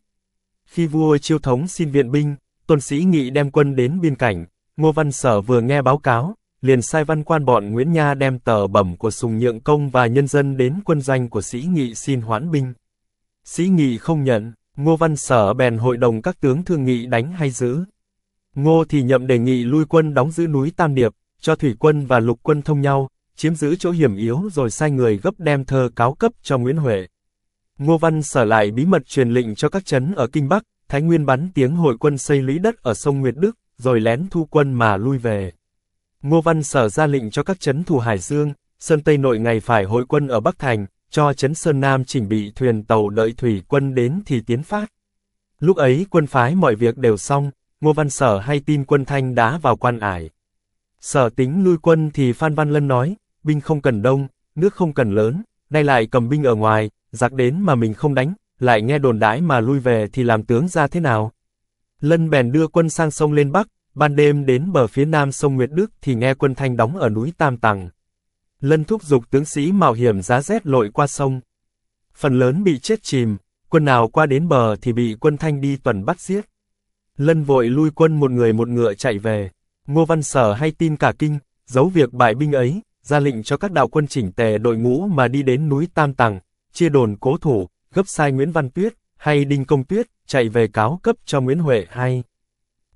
Khi vua chiêu thống xin viện binh, tuần sĩ nghị đem quân đến biên cảnh, Ngô Văn Sở vừa nghe báo cáo, liền sai văn quan bọn Nguyễn Nha đem tờ bẩm của Sùng Nhượng Công và nhân dân đến quân danh của Sĩ Nghị xin hoãn binh. Sĩ Nghị không nhận, Ngô Văn Sở bèn hội đồng các tướng thương nghị đánh hay giữ. Ngô thì nhậm đề nghị lui quân đóng giữ núi Tam Điệp, cho thủy quân và lục quân thông nhau, chiếm giữ chỗ hiểm yếu rồi sai người gấp đem thơ cáo cấp cho Nguyễn Huệ. Ngô Văn sở lại bí mật truyền lệnh cho các trấn ở Kinh Bắc, Thái Nguyên bắn tiếng hội quân xây lý đất ở sông Nguyệt Đức, rồi lén thu quân mà lui về. Ngô Văn Sở ra lệnh cho các chấn thủ Hải Dương, Sơn Tây Nội ngày phải hội quân ở Bắc Thành, cho chấn Sơn Nam chỉnh bị thuyền tàu đợi thủy quân đến thì tiến phát. Lúc ấy quân phái mọi việc đều xong, Ngô Văn Sở hay tin quân Thanh đã vào quan ải. Sở tính lui quân thì Phan Văn Lân nói, binh không cần đông, nước không cần lớn, nay lại cầm binh ở ngoài, giặc đến mà mình không đánh, lại nghe đồn đãi mà lui về thì làm tướng ra thế nào. Lân bèn đưa quân sang sông lên Bắc, Ban đêm đến bờ phía nam sông Nguyệt Đức thì nghe quân thanh đóng ở núi Tam Tàng. Lân thúc giục tướng sĩ mạo hiểm giá rét lội qua sông. Phần lớn bị chết chìm, quân nào qua đến bờ thì bị quân thanh đi tuần bắt giết. Lân vội lui quân một người một ngựa chạy về. Ngô Văn Sở hay tin cả kinh, giấu việc bại binh ấy, ra lệnh cho các đạo quân chỉnh tề đội ngũ mà đi đến núi Tam Tàng, chia đồn cố thủ, gấp sai Nguyễn Văn Tuyết, hay Đinh Công Tuyết, chạy về cáo cấp cho Nguyễn Huệ hay.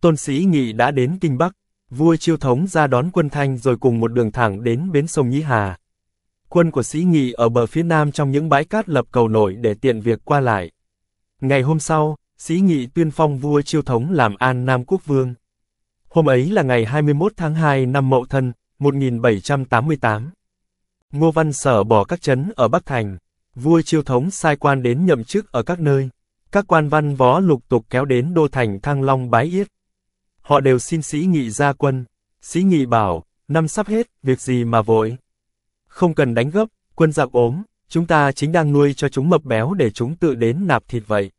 Tôn Sĩ Nghị đã đến Kinh Bắc, vua chiêu thống ra đón quân Thanh rồi cùng một đường thẳng đến bến sông Nhĩ Hà. Quân của Sĩ Nghị ở bờ phía nam trong những bãi cát lập cầu nổi để tiện việc qua lại. Ngày hôm sau, Sĩ Nghị tuyên phong vua chiêu thống làm An Nam Quốc Vương. Hôm ấy là ngày 21 tháng 2 năm Mậu Thân, 1788. Ngô Văn Sở bỏ các chấn ở Bắc Thành, vua chiêu thống sai quan đến nhậm chức ở các nơi. Các quan văn võ lục tục kéo đến đô thành Thăng Long bái yết họ đều xin sĩ nghị ra quân. Sĩ nghị bảo, năm sắp hết, việc gì mà vội. Không cần đánh gấp, quân giặc ốm, chúng ta chính đang nuôi cho chúng mập béo để chúng tự đến nạp thịt vậy.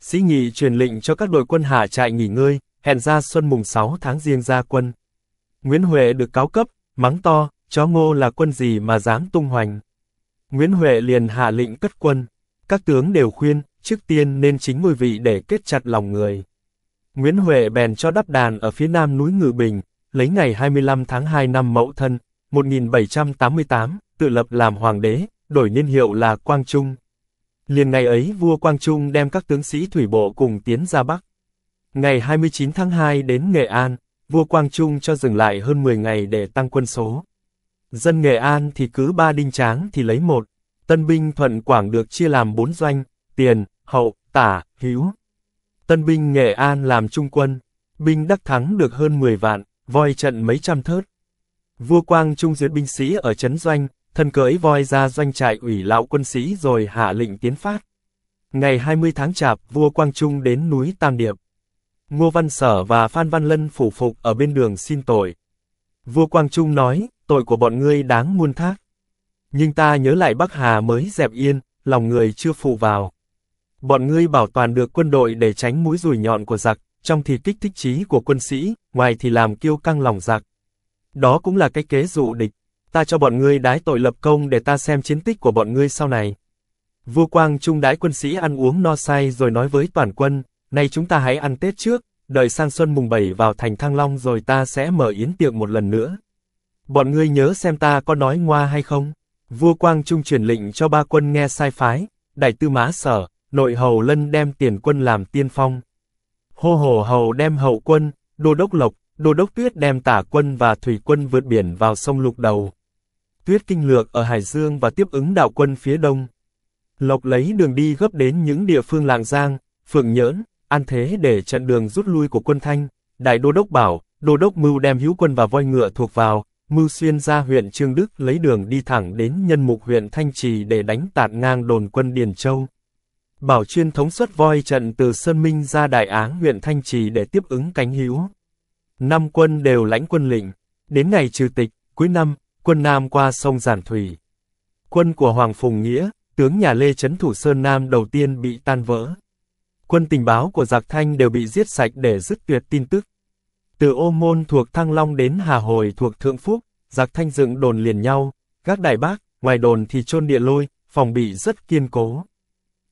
Sĩ nghị truyền lệnh cho các đội quân hạ trại nghỉ ngơi, hẹn ra xuân mùng 6 tháng riêng ra quân. Nguyễn Huệ được cáo cấp, mắng to, chó ngô là quân gì mà dám tung hoành. Nguyễn Huệ liền hạ lệnh cất quân. Các tướng đều khuyên, trước tiên nên chính ngôi vị để kết chặt lòng người. Nguyễn Huệ bèn cho đắp đàn ở phía nam núi Ngự Bình, lấy ngày 25 tháng 2 năm Mậu Thân, 1788, tự lập làm hoàng đế, đổi niên hiệu là Quang Trung. Liền ngày ấy vua Quang Trung đem các tướng sĩ thủy bộ cùng tiến ra Bắc. Ngày 29 tháng 2 đến Nghệ An, vua Quang Trung cho dừng lại hơn 10 ngày để tăng quân số. Dân Nghệ An thì cứ ba đinh tráng thì lấy một, tân binh thuận quảng được chia làm bốn doanh, tiền, hậu, tả, hữu. Tân binh Nghệ An làm trung quân, binh đắc thắng được hơn 10 vạn, voi trận mấy trăm thớt. Vua Quang Trung duyệt binh sĩ ở Trấn Doanh, thân cưỡi voi ra doanh trại ủy lão quân sĩ rồi hạ lệnh tiến phát. Ngày 20 tháng Chạp, vua Quang Trung đến núi Tam Điệp. Ngô Văn Sở và Phan Văn Lân phủ phục ở bên đường xin tội. Vua Quang Trung nói, tội của bọn ngươi đáng muôn thác. Nhưng ta nhớ lại Bắc Hà mới dẹp yên, lòng người chưa phụ vào bọn ngươi bảo toàn được quân đội để tránh mũi rùi nhọn của giặc, trong thì kích thích trí của quân sĩ, ngoài thì làm kiêu căng lòng giặc. Đó cũng là cái kế dụ địch, ta cho bọn ngươi đái tội lập công để ta xem chiến tích của bọn ngươi sau này. Vua Quang Trung đãi quân sĩ ăn uống no say rồi nói với toàn quân, nay chúng ta hãy ăn Tết trước, đợi sang xuân mùng 7 vào thành Thăng Long rồi ta sẽ mở yến tiệc một lần nữa. Bọn ngươi nhớ xem ta có nói ngoa hay không? Vua Quang Trung truyền lệnh cho ba quân nghe sai phái, đại tư mã sở, nội hầu lân đem tiền quân làm tiên phong. Hô hồ hầu đem hậu quân, đô đốc lộc, đô đốc tuyết đem tả quân và thủy quân vượt biển vào sông lục đầu. Tuyết kinh lược ở Hải Dương và tiếp ứng đạo quân phía đông. Lộc lấy đường đi gấp đến những địa phương làng Giang, Phượng Nhỡn, An Thế để chặn đường rút lui của quân Thanh. Đại đô đốc bảo, đô đốc mưu đem hữu quân và voi ngựa thuộc vào, mưu xuyên ra huyện Trương Đức lấy đường đi thẳng đến nhân mục huyện Thanh Trì để đánh tạt ngang đồn quân Điền Châu bảo chuyên thống xuất voi trận từ Sơn Minh ra Đại Áng huyện Thanh Trì để tiếp ứng cánh hữu. Năm quân đều lãnh quân lệnh, đến ngày trừ tịch, cuối năm, quân Nam qua sông Giản Thủy. Quân của Hoàng Phùng Nghĩa, tướng nhà Lê Trấn Thủ Sơn Nam đầu tiên bị tan vỡ. Quân tình báo của Giặc Thanh đều bị giết sạch để dứt tuyệt tin tức. Từ ô môn thuộc Thăng Long đến Hà Hồi thuộc Thượng Phúc, Giặc Thanh dựng đồn liền nhau, các Đại Bác, ngoài đồn thì chôn địa lôi, phòng bị rất kiên cố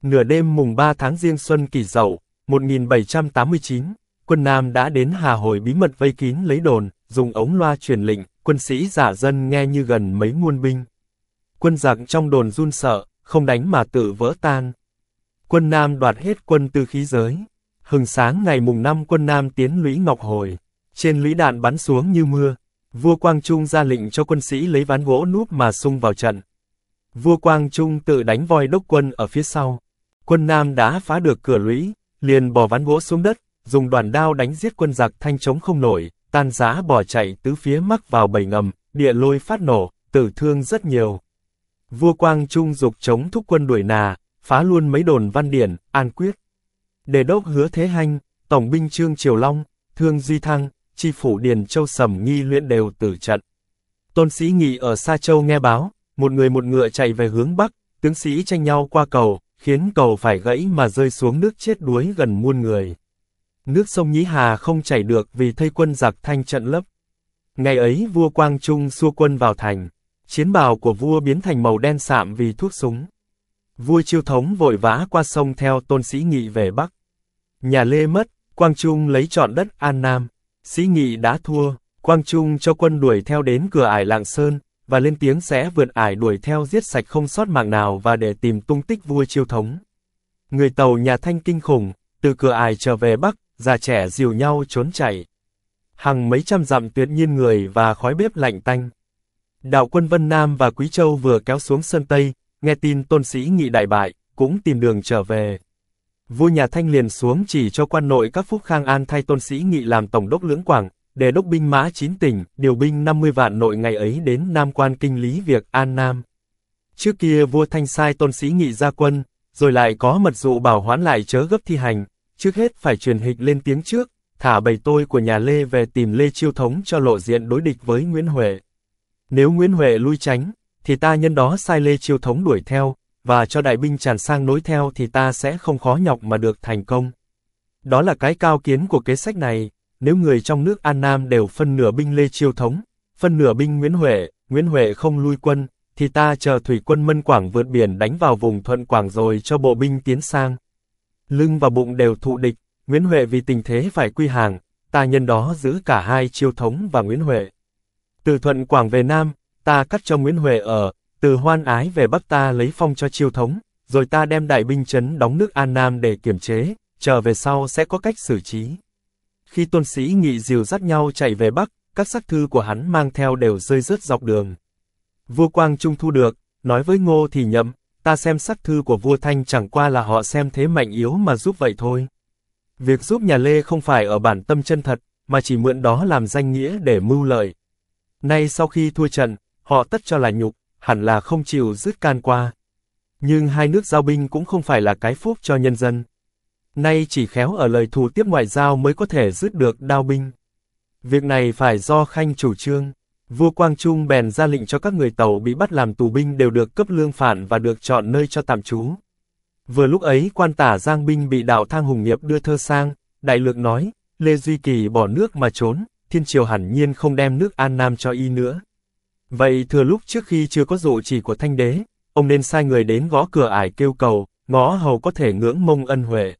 nửa đêm mùng 3 tháng riêng xuân kỷ dậu, 1789, quân Nam đã đến Hà Hồi bí mật vây kín lấy đồn, dùng ống loa truyền lệnh, quân sĩ giả dân nghe như gần mấy muôn binh. Quân giặc trong đồn run sợ, không đánh mà tự vỡ tan. Quân Nam đoạt hết quân tư khí giới. Hừng sáng ngày mùng 5 quân Nam tiến lũy Ngọc Hồi. Trên lũy đạn bắn xuống như mưa. Vua Quang Trung ra lệnh cho quân sĩ lấy ván gỗ núp mà sung vào trận. Vua Quang Trung tự đánh voi đốc quân ở phía sau. Quân Nam đã phá được cửa lũy, liền bỏ ván gỗ xuống đất, dùng đoàn đao đánh giết quân giặc thanh chống không nổi, tan giá bỏ chạy tứ phía mắc vào bầy ngầm, địa lôi phát nổ, tử thương rất nhiều. Vua Quang Trung dục chống thúc quân đuổi nà, phá luôn mấy đồn văn điển, an quyết. Đề đốc hứa thế hành, tổng binh Trương Triều Long, thương Duy Thăng, chi phủ Điền Châu Sầm nghi luyện đều tử trận. Tôn sĩ nghị ở Sa Châu nghe báo, một người một ngựa chạy về hướng Bắc, tướng sĩ tranh nhau qua cầu, khiến cầu phải gãy mà rơi xuống nước chết đuối gần muôn người. Nước sông Nhĩ Hà không chảy được vì thây quân giặc thanh trận lấp. Ngày ấy vua Quang Trung xua quân vào thành, chiến bào của vua biến thành màu đen sạm vì thuốc súng. Vua Chiêu Thống vội vã qua sông theo tôn sĩ nghị về Bắc. Nhà Lê mất, Quang Trung lấy trọn đất An Nam. Sĩ nghị đã thua, Quang Trung cho quân đuổi theo đến cửa ải Lạng Sơn, và lên tiếng sẽ vượt ải đuổi theo giết sạch không sót mạng nào và để tìm tung tích vua chiêu thống. Người tàu nhà Thanh kinh khủng, từ cửa ải trở về Bắc, già trẻ dìu nhau trốn chạy. Hàng mấy trăm dặm tuyệt nhiên người và khói bếp lạnh tanh. Đạo quân Vân Nam và Quý Châu vừa kéo xuống sân Tây, nghe tin tôn sĩ nghị đại bại, cũng tìm đường trở về. Vua nhà Thanh liền xuống chỉ cho quan nội các phúc khang an thay tôn sĩ nghị làm tổng đốc lưỡng quảng, để đốc binh mã chín tỉnh, điều binh 50 vạn nội ngày ấy đến Nam Quan kinh lý việc An Nam. Trước kia vua Thanh sai tôn sĩ nghị ra quân, rồi lại có mật dụ bảo hoãn lại chớ gấp thi hành, trước hết phải truyền hịch lên tiếng trước, thả bầy tôi của nhà Lê về tìm Lê Chiêu Thống cho lộ diện đối địch với Nguyễn Huệ. Nếu Nguyễn Huệ lui tránh, thì ta nhân đó sai Lê Chiêu Thống đuổi theo, và cho đại binh tràn sang nối theo thì ta sẽ không khó nhọc mà được thành công. Đó là cái cao kiến của kế sách này nếu người trong nước An Nam đều phân nửa binh Lê Chiêu Thống, phân nửa binh Nguyễn Huệ, Nguyễn Huệ không lui quân, thì ta chờ thủy quân Mân Quảng vượt biển đánh vào vùng Thuận Quảng rồi cho bộ binh tiến sang. Lưng và bụng đều thụ địch, Nguyễn Huệ vì tình thế phải quy hàng, ta nhân đó giữ cả hai Chiêu Thống và Nguyễn Huệ. Từ Thuận Quảng về Nam, ta cắt cho Nguyễn Huệ ở, từ Hoan Ái về Bắc ta lấy phong cho Chiêu Thống, rồi ta đem đại binh chấn đóng nước An Nam để kiểm chế, chờ về sau sẽ có cách xử trí. Khi tôn sĩ nghị diều dắt nhau chạy về Bắc, các sắc thư của hắn mang theo đều rơi rớt dọc đường. Vua Quang Trung thu được, nói với Ngô thì nhậm, ta xem sắc thư của vua Thanh chẳng qua là họ xem thế mạnh yếu mà giúp vậy thôi. Việc giúp nhà Lê không phải ở bản tâm chân thật, mà chỉ mượn đó làm danh nghĩa để mưu lợi. Nay sau khi thua trận, họ tất cho là nhục, hẳn là không chịu rứt can qua. Nhưng hai nước giao binh cũng không phải là cái phúc cho nhân dân nay chỉ khéo ở lời thủ tiếp ngoại giao mới có thể rứt được đao binh. Việc này phải do Khanh chủ trương. Vua Quang Trung bèn ra lệnh cho các người tàu bị bắt làm tù binh đều được cấp lương phản và được chọn nơi cho tạm trú. Vừa lúc ấy quan tả Giang Binh bị đạo Thang Hùng Nghiệp đưa thơ sang, đại lược nói, Lê Duy Kỳ bỏ nước mà trốn, thiên triều hẳn nhiên không đem nước An Nam cho y nữa. Vậy thừa lúc trước khi chưa có dụ chỉ của thanh đế, ông nên sai người đến gõ cửa ải kêu cầu, ngõ hầu có thể ngưỡng mông ân huệ.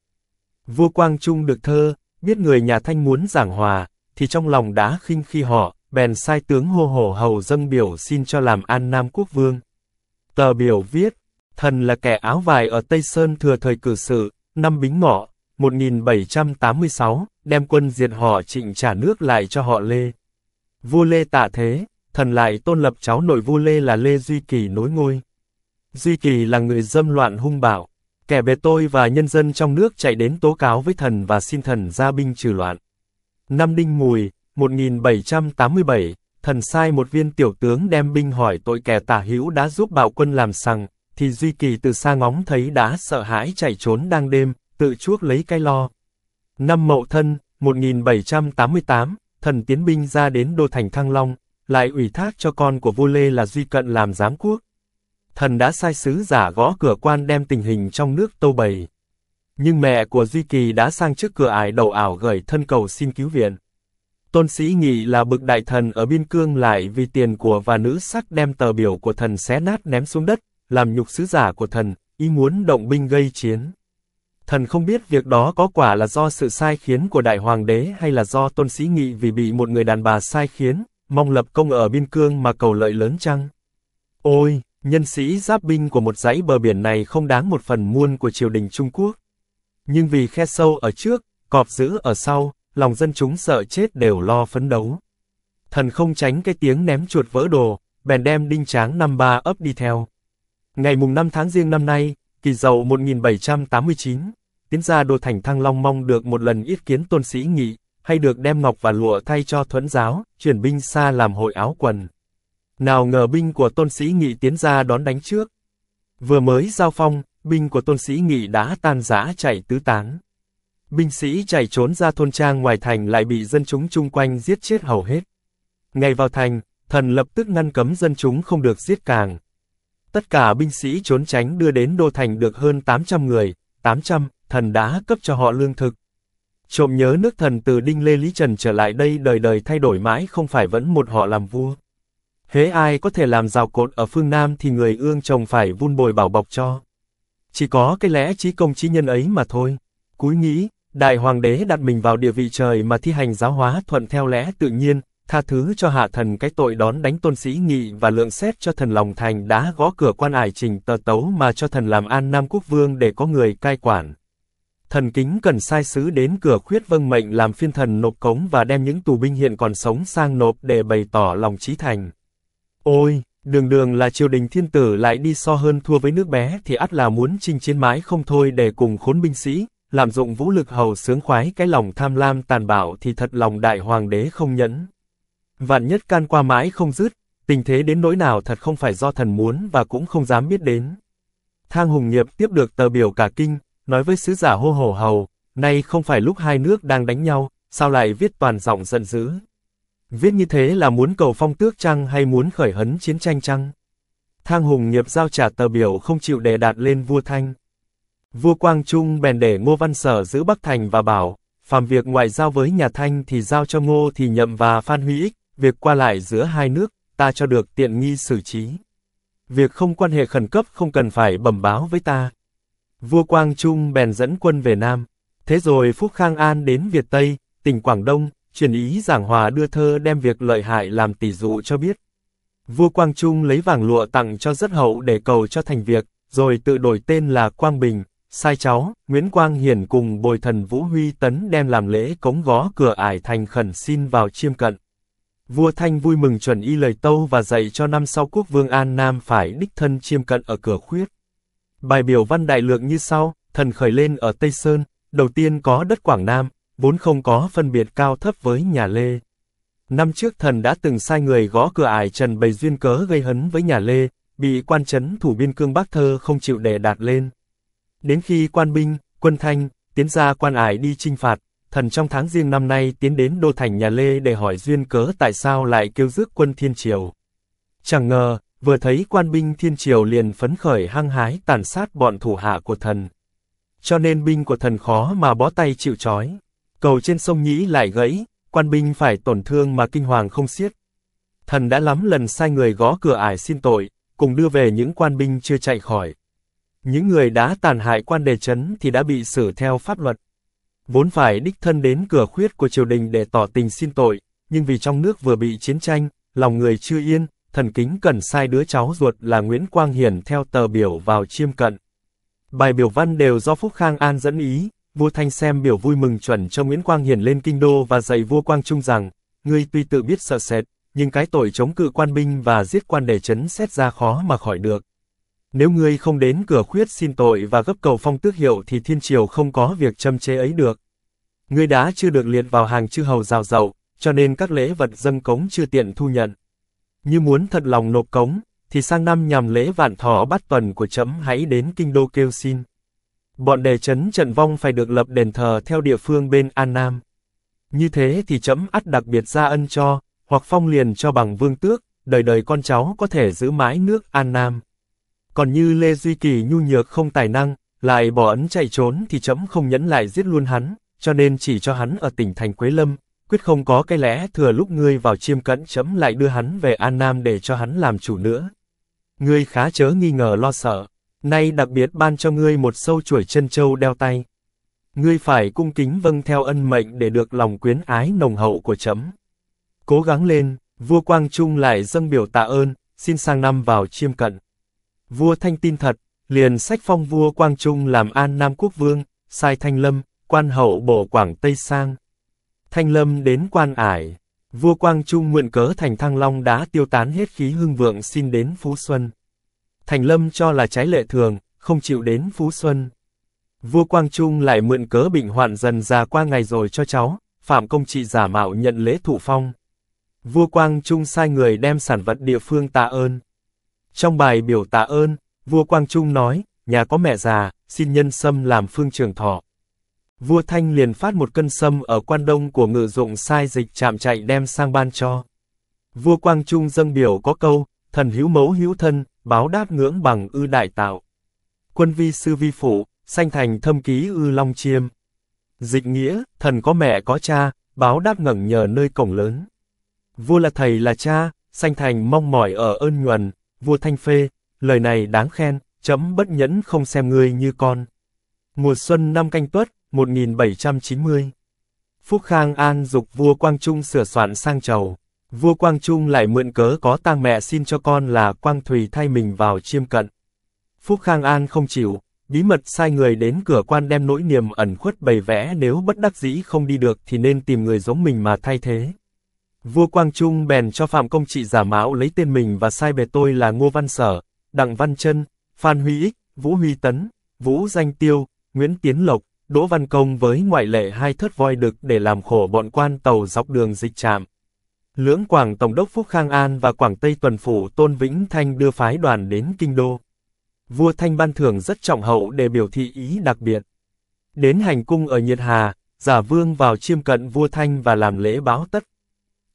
Vua Quang Trung được thơ, biết người nhà Thanh muốn giảng hòa, thì trong lòng đã khinh khi họ, bèn sai tướng hô hổ hầu dâng biểu xin cho làm an Nam Quốc Vương. Tờ biểu viết, thần là kẻ áo vải ở Tây Sơn thừa thời cử sự, năm Bính Ngọ, 1786, đem quân diệt họ trịnh trả nước lại cho họ Lê. Vua Lê tạ thế, thần lại tôn lập cháu nội vua Lê là Lê Duy Kỳ nối ngôi. Duy Kỳ là người dâm loạn hung bạo, Kẻ bề tôi và nhân dân trong nước chạy đến tố cáo với thần và xin thần ra binh trừ loạn. Năm Đinh Mùi, 1787, thần sai một viên tiểu tướng đem binh hỏi tội kẻ tả hữu đã giúp bạo quân làm sằng, thì Duy Kỳ từ xa ngóng thấy đã sợ hãi chạy trốn đang đêm, tự chuốc lấy cái lo. Năm Mậu Thân, 1788, thần tiến binh ra đến đô thành Thăng Long, lại ủy thác cho con của vua Lê là Duy Cận làm giám quốc, thần đã sai sứ giả gõ cửa quan đem tình hình trong nước tô bày. Nhưng mẹ của Duy Kỳ đã sang trước cửa ải đầu ảo gửi thân cầu xin cứu viện. Tôn sĩ nghị là bực đại thần ở biên cương lại vì tiền của và nữ sắc đem tờ biểu của thần xé nát ném xuống đất, làm nhục sứ giả của thần, ý muốn động binh gây chiến. Thần không biết việc đó có quả là do sự sai khiến của đại hoàng đế hay là do tôn sĩ nghị vì bị một người đàn bà sai khiến, mong lập công ở biên cương mà cầu lợi lớn chăng? Ôi, Nhân sĩ giáp binh của một dãy bờ biển này không đáng một phần muôn của triều đình Trung Quốc. Nhưng vì khe sâu ở trước, cọp giữ ở sau, lòng dân chúng sợ chết đều lo phấn đấu. Thần không tránh cái tiếng ném chuột vỡ đồ, bèn đem đinh tráng năm ba ấp đi theo. Ngày mùng 5 tháng riêng năm nay, kỳ dậu 1789, tiến gia đô thành Thăng Long mong được một lần ít kiến tôn sĩ nghị, hay được đem ngọc và lụa thay cho thuẫn giáo, chuyển binh xa làm hội áo quần. Nào ngờ binh của tôn sĩ nghị tiến ra đón đánh trước. Vừa mới giao phong, binh của tôn sĩ nghị đã tan rã chạy tứ tán. Binh sĩ chạy trốn ra thôn trang ngoài thành lại bị dân chúng chung quanh giết chết hầu hết. Ngày vào thành, thần lập tức ngăn cấm dân chúng không được giết càng. Tất cả binh sĩ trốn tránh đưa đến đô thành được hơn 800 người, 800, thần đã cấp cho họ lương thực. Trộm nhớ nước thần từ Đinh Lê Lý Trần trở lại đây đời đời thay đổi mãi không phải vẫn một họ làm vua hễ ai có thể làm rào cột ở phương Nam thì người ương chồng phải vun bồi bảo bọc cho. Chỉ có cái lẽ trí công trí nhân ấy mà thôi. Cúi nghĩ, Đại Hoàng đế đặt mình vào địa vị trời mà thi hành giáo hóa thuận theo lẽ tự nhiên, tha thứ cho hạ thần cái tội đón đánh tôn sĩ nghị và lượng xét cho thần lòng thành đã gõ cửa quan ải trình tờ tấu mà cho thần làm an Nam Quốc Vương để có người cai quản. Thần kính cần sai sứ đến cửa khuyết vâng mệnh làm phiên thần nộp cống và đem những tù binh hiện còn sống sang nộp để bày tỏ lòng trí thành. Ôi, đường đường là triều đình thiên tử lại đi so hơn thua với nước bé thì ắt là muốn chinh chiến mái không thôi để cùng khốn binh sĩ, làm dụng vũ lực hầu sướng khoái cái lòng tham lam tàn bạo thì thật lòng đại hoàng đế không nhẫn. Vạn nhất can qua mãi không dứt, tình thế đến nỗi nào thật không phải do thần muốn và cũng không dám biết đến. Thang Hùng Nghiệp tiếp được tờ biểu cả kinh, nói với sứ giả hô hổ hầu, nay không phải lúc hai nước đang đánh nhau, sao lại viết toàn giọng giận dữ. Viết như thế là muốn cầu phong tước chăng hay muốn khởi hấn chiến tranh chăng? Thang Hùng nghiệp giao trả tờ biểu không chịu đề đạt lên vua Thanh. Vua Quang Trung bèn để Ngô Văn Sở giữ Bắc Thành và bảo, phàm việc ngoại giao với nhà Thanh thì giao cho Ngô thì nhậm và Phan Huy Ích, việc qua lại giữa hai nước, ta cho được tiện nghi xử trí. Việc không quan hệ khẩn cấp không cần phải bẩm báo với ta. Vua Quang Trung bèn dẫn quân về Nam. Thế rồi Phúc Khang An đến Việt Tây, tỉnh Quảng Đông, Triển ý giảng hòa đưa thơ đem việc lợi hại làm tỷ dụ cho biết. Vua Quang Trung lấy vàng lụa tặng cho rất hậu để cầu cho thành việc, rồi tự đổi tên là Quang Bình, sai cháu, Nguyễn Quang Hiển cùng bồi thần Vũ Huy Tấn đem làm lễ cống vó cửa ải thành khẩn xin vào chiêm cận. Vua Thanh vui mừng chuẩn y lời tâu và dạy cho năm sau quốc vương An Nam phải đích thân chiêm cận ở cửa khuyết. Bài biểu văn đại lượng như sau, thần khởi lên ở Tây Sơn, đầu tiên có đất Quảng Nam, vốn không có phân biệt cao thấp với nhà Lê. Năm trước thần đã từng sai người gõ cửa ải Trần Bày duyên cớ gây hấn với nhà Lê, bị quan chấn thủ biên cương Bắc Thơ không chịu để đạt lên. Đến khi quan binh, quân thanh, tiến ra quan ải đi chinh phạt, thần trong tháng riêng năm nay tiến đến đô thành nhà Lê để hỏi duyên cớ tại sao lại kêu rước quân Thiên Triều. Chẳng ngờ, vừa thấy quan binh Thiên Triều liền phấn khởi hăng hái tàn sát bọn thủ hạ của thần. Cho nên binh của thần khó mà bó tay chịu trói cầu trên sông Nhĩ lại gãy, quan binh phải tổn thương mà kinh hoàng không xiết. Thần đã lắm lần sai người gõ cửa ải xin tội, cùng đưa về những quan binh chưa chạy khỏi. Những người đã tàn hại quan đề chấn thì đã bị xử theo pháp luật. Vốn phải đích thân đến cửa khuyết của triều đình để tỏ tình xin tội, nhưng vì trong nước vừa bị chiến tranh, lòng người chưa yên, thần kính cần sai đứa cháu ruột là Nguyễn Quang Hiển theo tờ biểu vào chiêm cận. Bài biểu văn đều do Phúc Khang An dẫn ý, vua Thanh xem biểu vui mừng chuẩn cho Nguyễn Quang Hiển lên kinh đô và dạy vua Quang Trung rằng, ngươi tuy tự biết sợ sệt, nhưng cái tội chống cự quan binh và giết quan để chấn xét ra khó mà khỏi được. Nếu ngươi không đến cửa khuyết xin tội và gấp cầu phong tước hiệu thì thiên triều không có việc châm chế ấy được. Ngươi đã chưa được liệt vào hàng chư hầu rào rậu, cho nên các lễ vật dâng cống chưa tiện thu nhận. Như muốn thật lòng nộp cống, thì sang năm nhằm lễ vạn thọ bắt tuần của chấm hãy đến kinh đô kêu xin. Bọn đề chấn Trần Vong phải được lập đền thờ theo địa phương bên An Nam. Như thế thì chấm ắt đặc biệt ra ân cho, hoặc phong liền cho bằng vương tước, đời đời con cháu có thể giữ mãi nước An Nam. Còn như Lê Duy Kỳ nhu nhược không tài năng, lại bỏ ấn chạy trốn thì chấm không nhẫn lại giết luôn hắn, cho nên chỉ cho hắn ở tỉnh thành Quế Lâm, quyết không có cái lẽ thừa lúc ngươi vào chiêm cẫn chấm lại đưa hắn về An Nam để cho hắn làm chủ nữa. Ngươi khá chớ nghi ngờ lo sợ. Nay đặc biệt ban cho ngươi một sâu chuỗi chân châu đeo tay. Ngươi phải cung kính vâng theo ân mệnh để được lòng quyến ái nồng hậu của chấm. Cố gắng lên, vua Quang Trung lại dâng biểu tạ ơn, xin sang năm vào chiêm cận. Vua Thanh tin thật, liền sách phong vua Quang Trung làm an Nam Quốc Vương, sai Thanh Lâm, quan hậu bổ Quảng Tây sang. Thanh Lâm đến quan ải, vua Quang Trung nguyện cớ thành Thăng Long đã tiêu tán hết khí hương vượng xin đến Phú Xuân. Thành Lâm cho là trái lệ thường, không chịu đến Phú Xuân. Vua Quang Trung lại mượn cớ bệnh hoạn dần già qua ngày rồi cho cháu, Phạm Công Trị giả mạo nhận lễ thụ phong. Vua Quang Trung sai người đem sản vật địa phương tạ ơn. Trong bài biểu tạ ơn, vua Quang Trung nói, nhà có mẹ già, xin nhân sâm làm phương trường thọ. Vua Thanh liền phát một cân sâm ở quan đông của ngự dụng sai dịch chạm chạy đem sang ban cho. Vua Quang Trung dâng biểu có câu, thần hữu mẫu hữu thân, báo đáp ngưỡng bằng ư đại tạo. Quân vi sư vi phụ, sanh thành thâm ký ư long chiêm. Dịch nghĩa, thần có mẹ có cha, báo đáp ngẩn nhờ nơi cổng lớn. Vua là thầy là cha, sanh thành mong mỏi ở ơn nhuần, vua thanh phê, lời này đáng khen, chấm bất nhẫn không xem ngươi như con. Mùa xuân năm canh tuất, 1790. Phúc Khang An dục vua Quang Trung sửa soạn sang chầu. Vua Quang Trung lại mượn cớ có tang mẹ xin cho con là Quang Thùy thay mình vào chiêm cận. Phúc Khang An không chịu, bí mật sai người đến cửa quan đem nỗi niềm ẩn khuất bày vẽ nếu bất đắc dĩ không đi được thì nên tìm người giống mình mà thay thế. Vua Quang Trung bèn cho Phạm Công Trị giả mạo lấy tên mình và sai bề tôi là Ngô Văn Sở, Đặng Văn Trân, Phan Huy Ích, Vũ Huy Tấn, Vũ Danh Tiêu, Nguyễn Tiến Lộc, Đỗ Văn Công với ngoại lệ hai thớt voi đực để làm khổ bọn quan tàu dọc đường dịch trạm. Lưỡng Quảng Tổng đốc Phúc Khang An và Quảng Tây Tuần Phủ Tôn Vĩnh Thanh đưa phái đoàn đến Kinh Đô. Vua Thanh ban thưởng rất trọng hậu để biểu thị ý đặc biệt. Đến hành cung ở Nhiệt Hà, giả vương vào chiêm cận vua Thanh và làm lễ báo tất.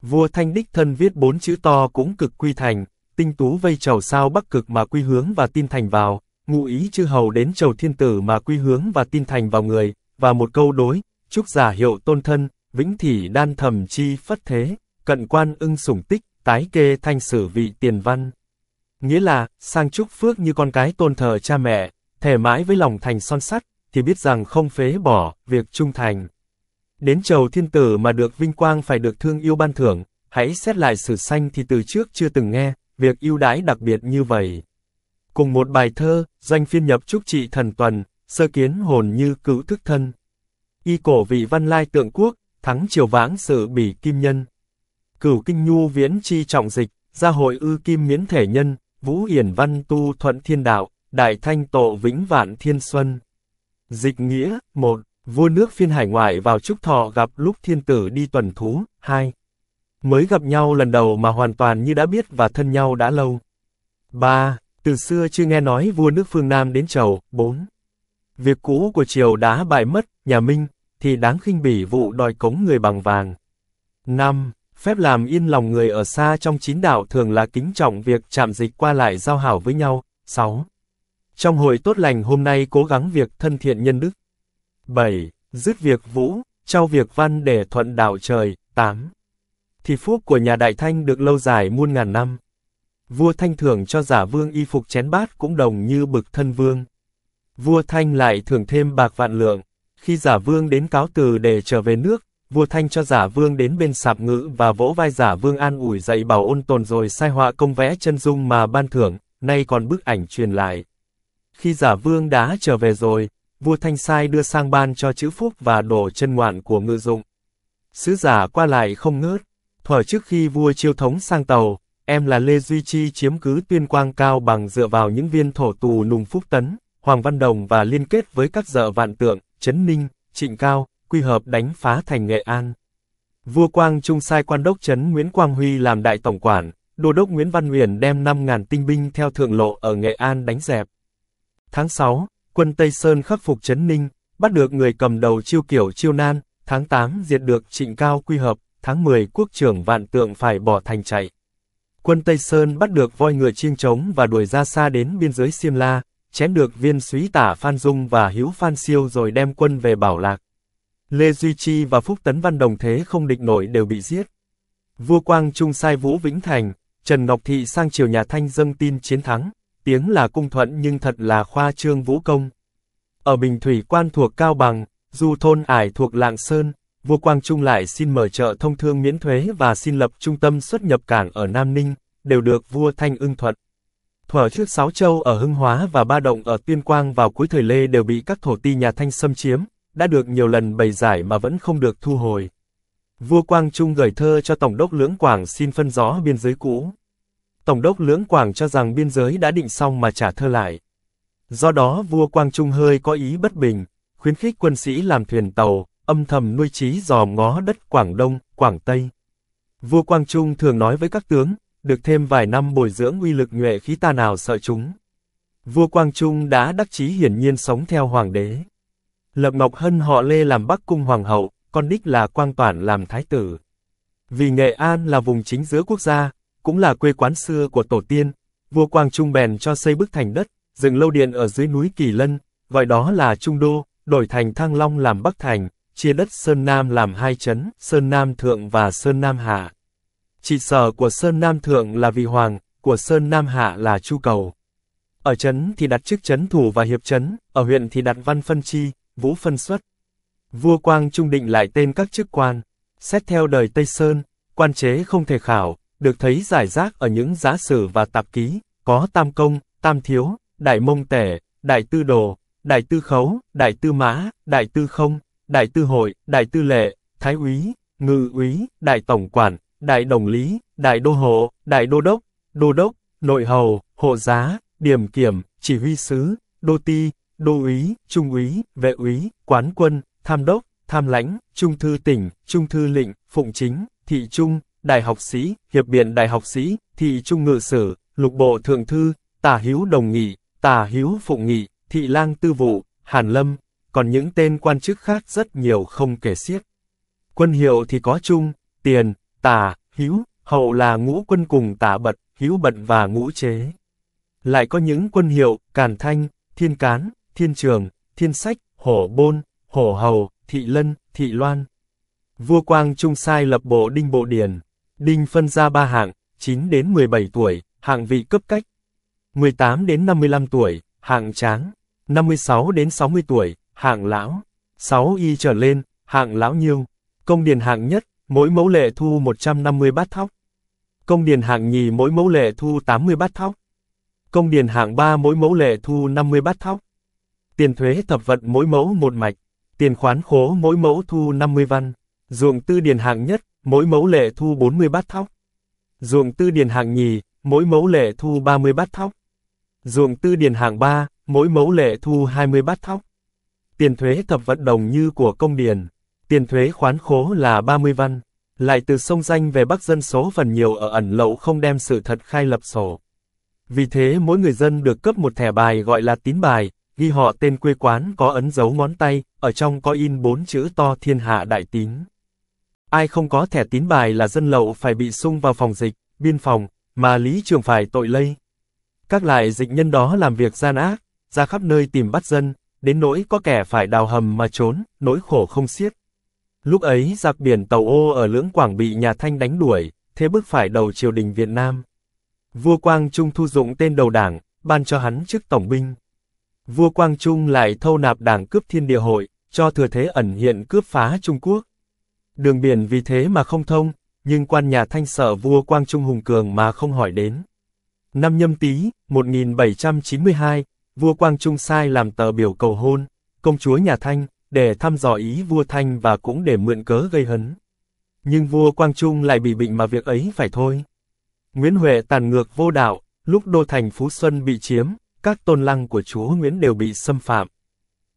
Vua Thanh đích thân viết bốn chữ to cũng cực quy thành, tinh tú vây trầu sao bắc cực mà quy hướng và tin thành vào, ngụ ý chư hầu đến trầu thiên tử mà quy hướng và tin thành vào người, và một câu đối, chúc giả hiệu tôn thân, vĩnh thỉ đan thầm chi phất thế cận quan ưng sủng tích, tái kê thanh sử vị tiền văn. Nghĩa là, sang chúc phước như con cái tôn thờ cha mẹ, thề mãi với lòng thành son sắt, thì biết rằng không phế bỏ, việc trung thành. Đến chầu thiên tử mà được vinh quang phải được thương yêu ban thưởng, hãy xét lại sử sanh thì từ trước chưa từng nghe, việc yêu đãi đặc biệt như vậy. Cùng một bài thơ, danh phiên nhập trúc trị thần tuần, sơ kiến hồn như cứu thức thân. Y cổ vị văn lai tượng quốc, thắng triều vãng sự bỉ kim nhân cửu kinh nhu viễn chi trọng dịch, gia hội ư kim miễn thể nhân, vũ hiển văn tu thuận thiên đạo, đại thanh tổ vĩnh vạn thiên xuân. Dịch nghĩa, một Vua nước phiên hải ngoại vào trúc thọ gặp lúc thiên tử đi tuần thú, hai Mới gặp nhau lần đầu mà hoàn toàn như đã biết và thân nhau đã lâu. ba Từ xưa chưa nghe nói vua nước phương Nam đến chầu, bốn Việc cũ của triều đã bại mất, nhà Minh, thì đáng khinh bỉ vụ đòi cống người bằng vàng. năm Phép làm yên lòng người ở xa trong chín đạo thường là kính trọng việc chạm dịch qua lại giao hảo với nhau. 6. Trong hội tốt lành hôm nay cố gắng việc thân thiện nhân đức. 7. Dứt việc vũ, trao việc văn để thuận đạo trời. 8. Thì phúc của nhà Đại Thanh được lâu dài muôn ngàn năm. Vua Thanh thưởng cho giả vương y phục chén bát cũng đồng như bực thân vương. Vua Thanh lại thưởng thêm bạc vạn lượng. Khi giả vương đến cáo từ để trở về nước, vua Thanh cho giả vương đến bên sạp ngữ và vỗ vai giả vương an ủi dạy bảo ôn tồn rồi sai họa công vẽ chân dung mà ban thưởng, nay còn bức ảnh truyền lại. Khi giả vương đã trở về rồi, vua Thanh sai đưa sang ban cho chữ phúc và đổ chân ngoạn của ngự dụng. Sứ giả qua lại không ngớt, thuở trước khi vua chiêu thống sang tàu, em là Lê Duy Chi chiếm cứ tuyên quang cao bằng dựa vào những viên thổ tù nùng phúc tấn, Hoàng Văn Đồng và liên kết với các dợ vạn tượng, Trấn Ninh, Trịnh Cao, quy hợp đánh phá thành Nghệ An. Vua Quang Trung sai quan đốc trấn Nguyễn Quang Huy làm đại tổng quản, đô đốc Nguyễn Văn Huyền đem 5.000 tinh binh theo thượng lộ ở Nghệ An đánh dẹp. Tháng 6, quân Tây Sơn khắc phục Trấn Ninh, bắt được người cầm đầu chiêu kiểu chiêu nan, tháng 8 diệt được trịnh cao quy hợp, tháng 10 quốc trưởng vạn tượng phải bỏ thành chạy. Quân Tây Sơn bắt được voi ngựa chiêng trống và đuổi ra xa đến biên giới Siêm La, chém được viên suý tả Phan Dung và hiếu Phan Siêu rồi đem quân về Bảo Lạc. Lê Duy Chi và Phúc Tấn Văn đồng thế không địch nổi đều bị giết. Vua Quang Trung sai Vũ Vĩnh Thành, Trần Ngọc Thị sang triều nhà Thanh dâng tin chiến thắng, tiếng là cung thuận nhưng thật là khoa trương vũ công. Ở Bình Thủy quan thuộc Cao Bằng, du thôn ải thuộc Lạng Sơn, vua Quang Trung lại xin mở chợ thông thương miễn thuế và xin lập trung tâm xuất nhập cảng ở Nam Ninh, đều được vua Thanh ưng thuận. Thuở trước Sáu Châu ở Hưng Hóa và Ba Động ở Tuyên Quang vào cuối thời Lê đều bị các thổ ti nhà Thanh xâm chiếm, đã được nhiều lần bày giải mà vẫn không được thu hồi. Vua Quang Trung gửi thơ cho Tổng đốc Lưỡng Quảng xin phân rõ biên giới cũ. Tổng đốc Lưỡng Quảng cho rằng biên giới đã định xong mà trả thơ lại. Do đó vua Quang Trung hơi có ý bất bình, khuyến khích quân sĩ làm thuyền tàu, âm thầm nuôi trí dòm ngó đất Quảng Đông, Quảng Tây. Vua Quang Trung thường nói với các tướng, được thêm vài năm bồi dưỡng uy lực nhuệ khí ta nào sợ chúng. Vua Quang Trung đã đắc chí hiển nhiên sống theo hoàng đế. Lập Ngọc Hân họ Lê làm Bắc Cung Hoàng hậu, con đích là Quang Toản làm Thái tử. Vì Nghệ An là vùng chính giữa quốc gia, cũng là quê quán xưa của tổ tiên, vua Quang Trung bèn cho xây bức thành đất, dựng lâu điện ở dưới núi Kỳ Lân, gọi đó là Trung Đô, đổi thành Thăng Long làm Bắc Thành, chia đất Sơn Nam làm hai chấn, Sơn Nam Thượng và Sơn Nam Hạ. Trị sở của Sơn Nam Thượng là Vì Hoàng, của Sơn Nam Hạ là Chu Cầu. Ở chấn thì đặt chức chấn thủ và hiệp chấn, ở huyện thì đặt văn phân chi, Vũ phân xuất. Vua Quang Trung định lại tên các chức quan. Xét theo đời Tây Sơn, quan chế không thể khảo, được thấy giải rác ở những giá sử và tạp ký, có tam công, tam thiếu, đại mông tể, đại tư đồ, đại tư khấu, đại tư mã, đại tư không, đại tư hội, đại tư lệ, thái úy, ngự úy, đại tổng quản, đại đồng lý, đại đô hộ, đại đô đốc, đô đốc, nội hầu, hộ giá, điểm kiểm, chỉ huy sứ, đô ti, đô úy, trung úy, vệ úy, quán quân, tham đốc, tham lãnh, trung thư tỉnh, trung thư lệnh, phụng chính, thị trung, đại học sĩ, hiệp biện đại học sĩ, thị trung ngự sử, lục bộ thượng thư, tả hiếu đồng nghị, tả hiếu phụng nghị, thị lang tư vụ, hàn lâm, còn những tên quan chức khác rất nhiều không kể xiết. Quân hiệu thì có trung, tiền, tả, hiếu, hậu là ngũ quân cùng tả bật, hiếu bật và ngũ chế. Lại có những quân hiệu, càn thanh, thiên cán, Thiên Trường, Thiên Sách, Hổ Bôn, Hổ Hầu, Thị Lân, Thị Loan. Vua Quang Trung sai lập bộ Đinh Bộ Điền. Đinh phân ra ba hạng, 9 đến 17 tuổi, hạng vị cấp cách. 18 đến 55 tuổi, hạng tráng. 56 đến 60 tuổi, hạng lão. 6 y trở lên, hạng lão nhiêu. Công điền hạng nhất, mỗi mẫu lệ thu 150 bát thóc. Công điền hạng nhì mỗi mẫu lệ thu 80 bát thóc. Công điền hạng 3 mỗi mẫu lệ thu 50 bát thóc tiền thuế thập vận mỗi mẫu một mạch, tiền khoán khố mỗi mẫu thu 50 văn, ruộng tư điền hạng nhất, mỗi mẫu lệ thu 40 bát thóc. Ruộng tư điền hạng nhì, mỗi mẫu lệ thu 30 bát thóc. Ruộng tư điền hạng ba mỗi mẫu lệ thu 20 bát thóc. Tiền thuế thập vận đồng như của công điền, tiền thuế khoán khố là 30 văn. Lại từ sông danh về Bắc dân số phần nhiều ở ẩn lậu không đem sự thật khai lập sổ. Vì thế mỗi người dân được cấp một thẻ bài gọi là tín bài, ghi họ tên quê quán có ấn dấu ngón tay, ở trong có in bốn chữ to thiên hạ đại tín. Ai không có thẻ tín bài là dân lậu phải bị sung vào phòng dịch, biên phòng, mà lý trường phải tội lây. Các lại dịch nhân đó làm việc gian ác, ra khắp nơi tìm bắt dân, đến nỗi có kẻ phải đào hầm mà trốn, nỗi khổ không xiết. Lúc ấy giặc biển tàu ô ở lưỡng Quảng bị nhà Thanh đánh đuổi, thế bước phải đầu triều đình Việt Nam. Vua Quang Trung thu dụng tên đầu đảng, ban cho hắn chức tổng binh vua Quang Trung lại thâu nạp đảng cướp thiên địa hội, cho thừa thế ẩn hiện cướp phá Trung Quốc. Đường biển vì thế mà không thông, nhưng quan nhà thanh sở vua Quang Trung hùng cường mà không hỏi đến. Năm nhâm tý, 1792, vua Quang Trung sai làm tờ biểu cầu hôn, công chúa nhà Thanh, để thăm dò ý vua Thanh và cũng để mượn cớ gây hấn. Nhưng vua Quang Trung lại bị bệnh mà việc ấy phải thôi. Nguyễn Huệ tàn ngược vô đạo, lúc đô thành Phú Xuân bị chiếm, các tôn lăng của chúa Nguyễn đều bị xâm phạm.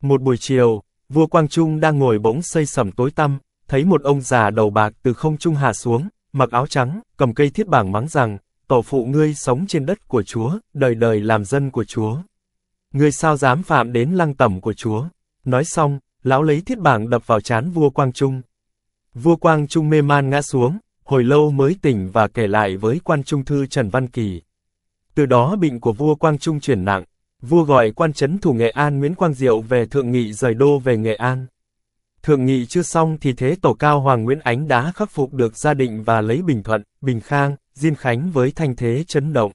Một buổi chiều, vua Quang Trung đang ngồi bỗng xây sẩm tối tăm, thấy một ông già đầu bạc từ không trung hạ xuống, mặc áo trắng, cầm cây thiết bảng mắng rằng, tổ phụ ngươi sống trên đất của chúa, đời đời làm dân của chúa. Ngươi sao dám phạm đến lăng tẩm của chúa. Nói xong, lão lấy thiết bảng đập vào chán vua Quang Trung. Vua Quang Trung mê man ngã xuống, hồi lâu mới tỉnh và kể lại với quan trung thư Trần Văn Kỳ từ đó bệnh của vua Quang Trung chuyển nặng. Vua gọi quan chấn thủ Nghệ An Nguyễn Quang Diệu về thượng nghị rời đô về Nghệ An. Thượng nghị chưa xong thì thế tổ cao Hoàng Nguyễn Ánh đã khắc phục được gia định và lấy Bình Thuận, Bình Khang, Diên Khánh với thanh thế chấn động.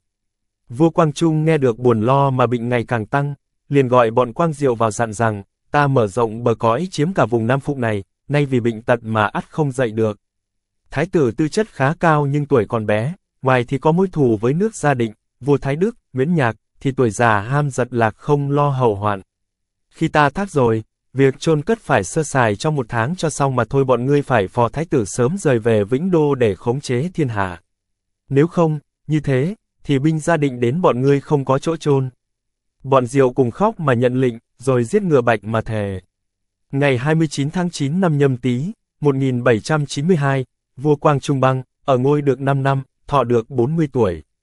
Vua Quang Trung nghe được buồn lo mà bệnh ngày càng tăng, liền gọi bọn Quang Diệu vào dặn rằng, ta mở rộng bờ cõi chiếm cả vùng Nam Phụ này, nay vì bệnh tật mà ắt không dậy được. Thái tử tư chất khá cao nhưng tuổi còn bé, ngoài thì có mối thù với nước gia định, vua Thái Đức, Nguyễn Nhạc, thì tuổi già ham giật lạc không lo hậu hoạn. Khi ta thác rồi, việc chôn cất phải sơ sài trong một tháng cho xong mà thôi bọn ngươi phải phò thái tử sớm rời về Vĩnh Đô để khống chế thiên hạ. Nếu không, như thế, thì binh gia định đến bọn ngươi không có chỗ chôn. Bọn diệu cùng khóc mà nhận lệnh, rồi giết ngựa bạch mà thề. Ngày 29 tháng 9 năm nhâm tý, 1792, vua Quang Trung băng ở ngôi được 5 năm, thọ được 40 tuổi.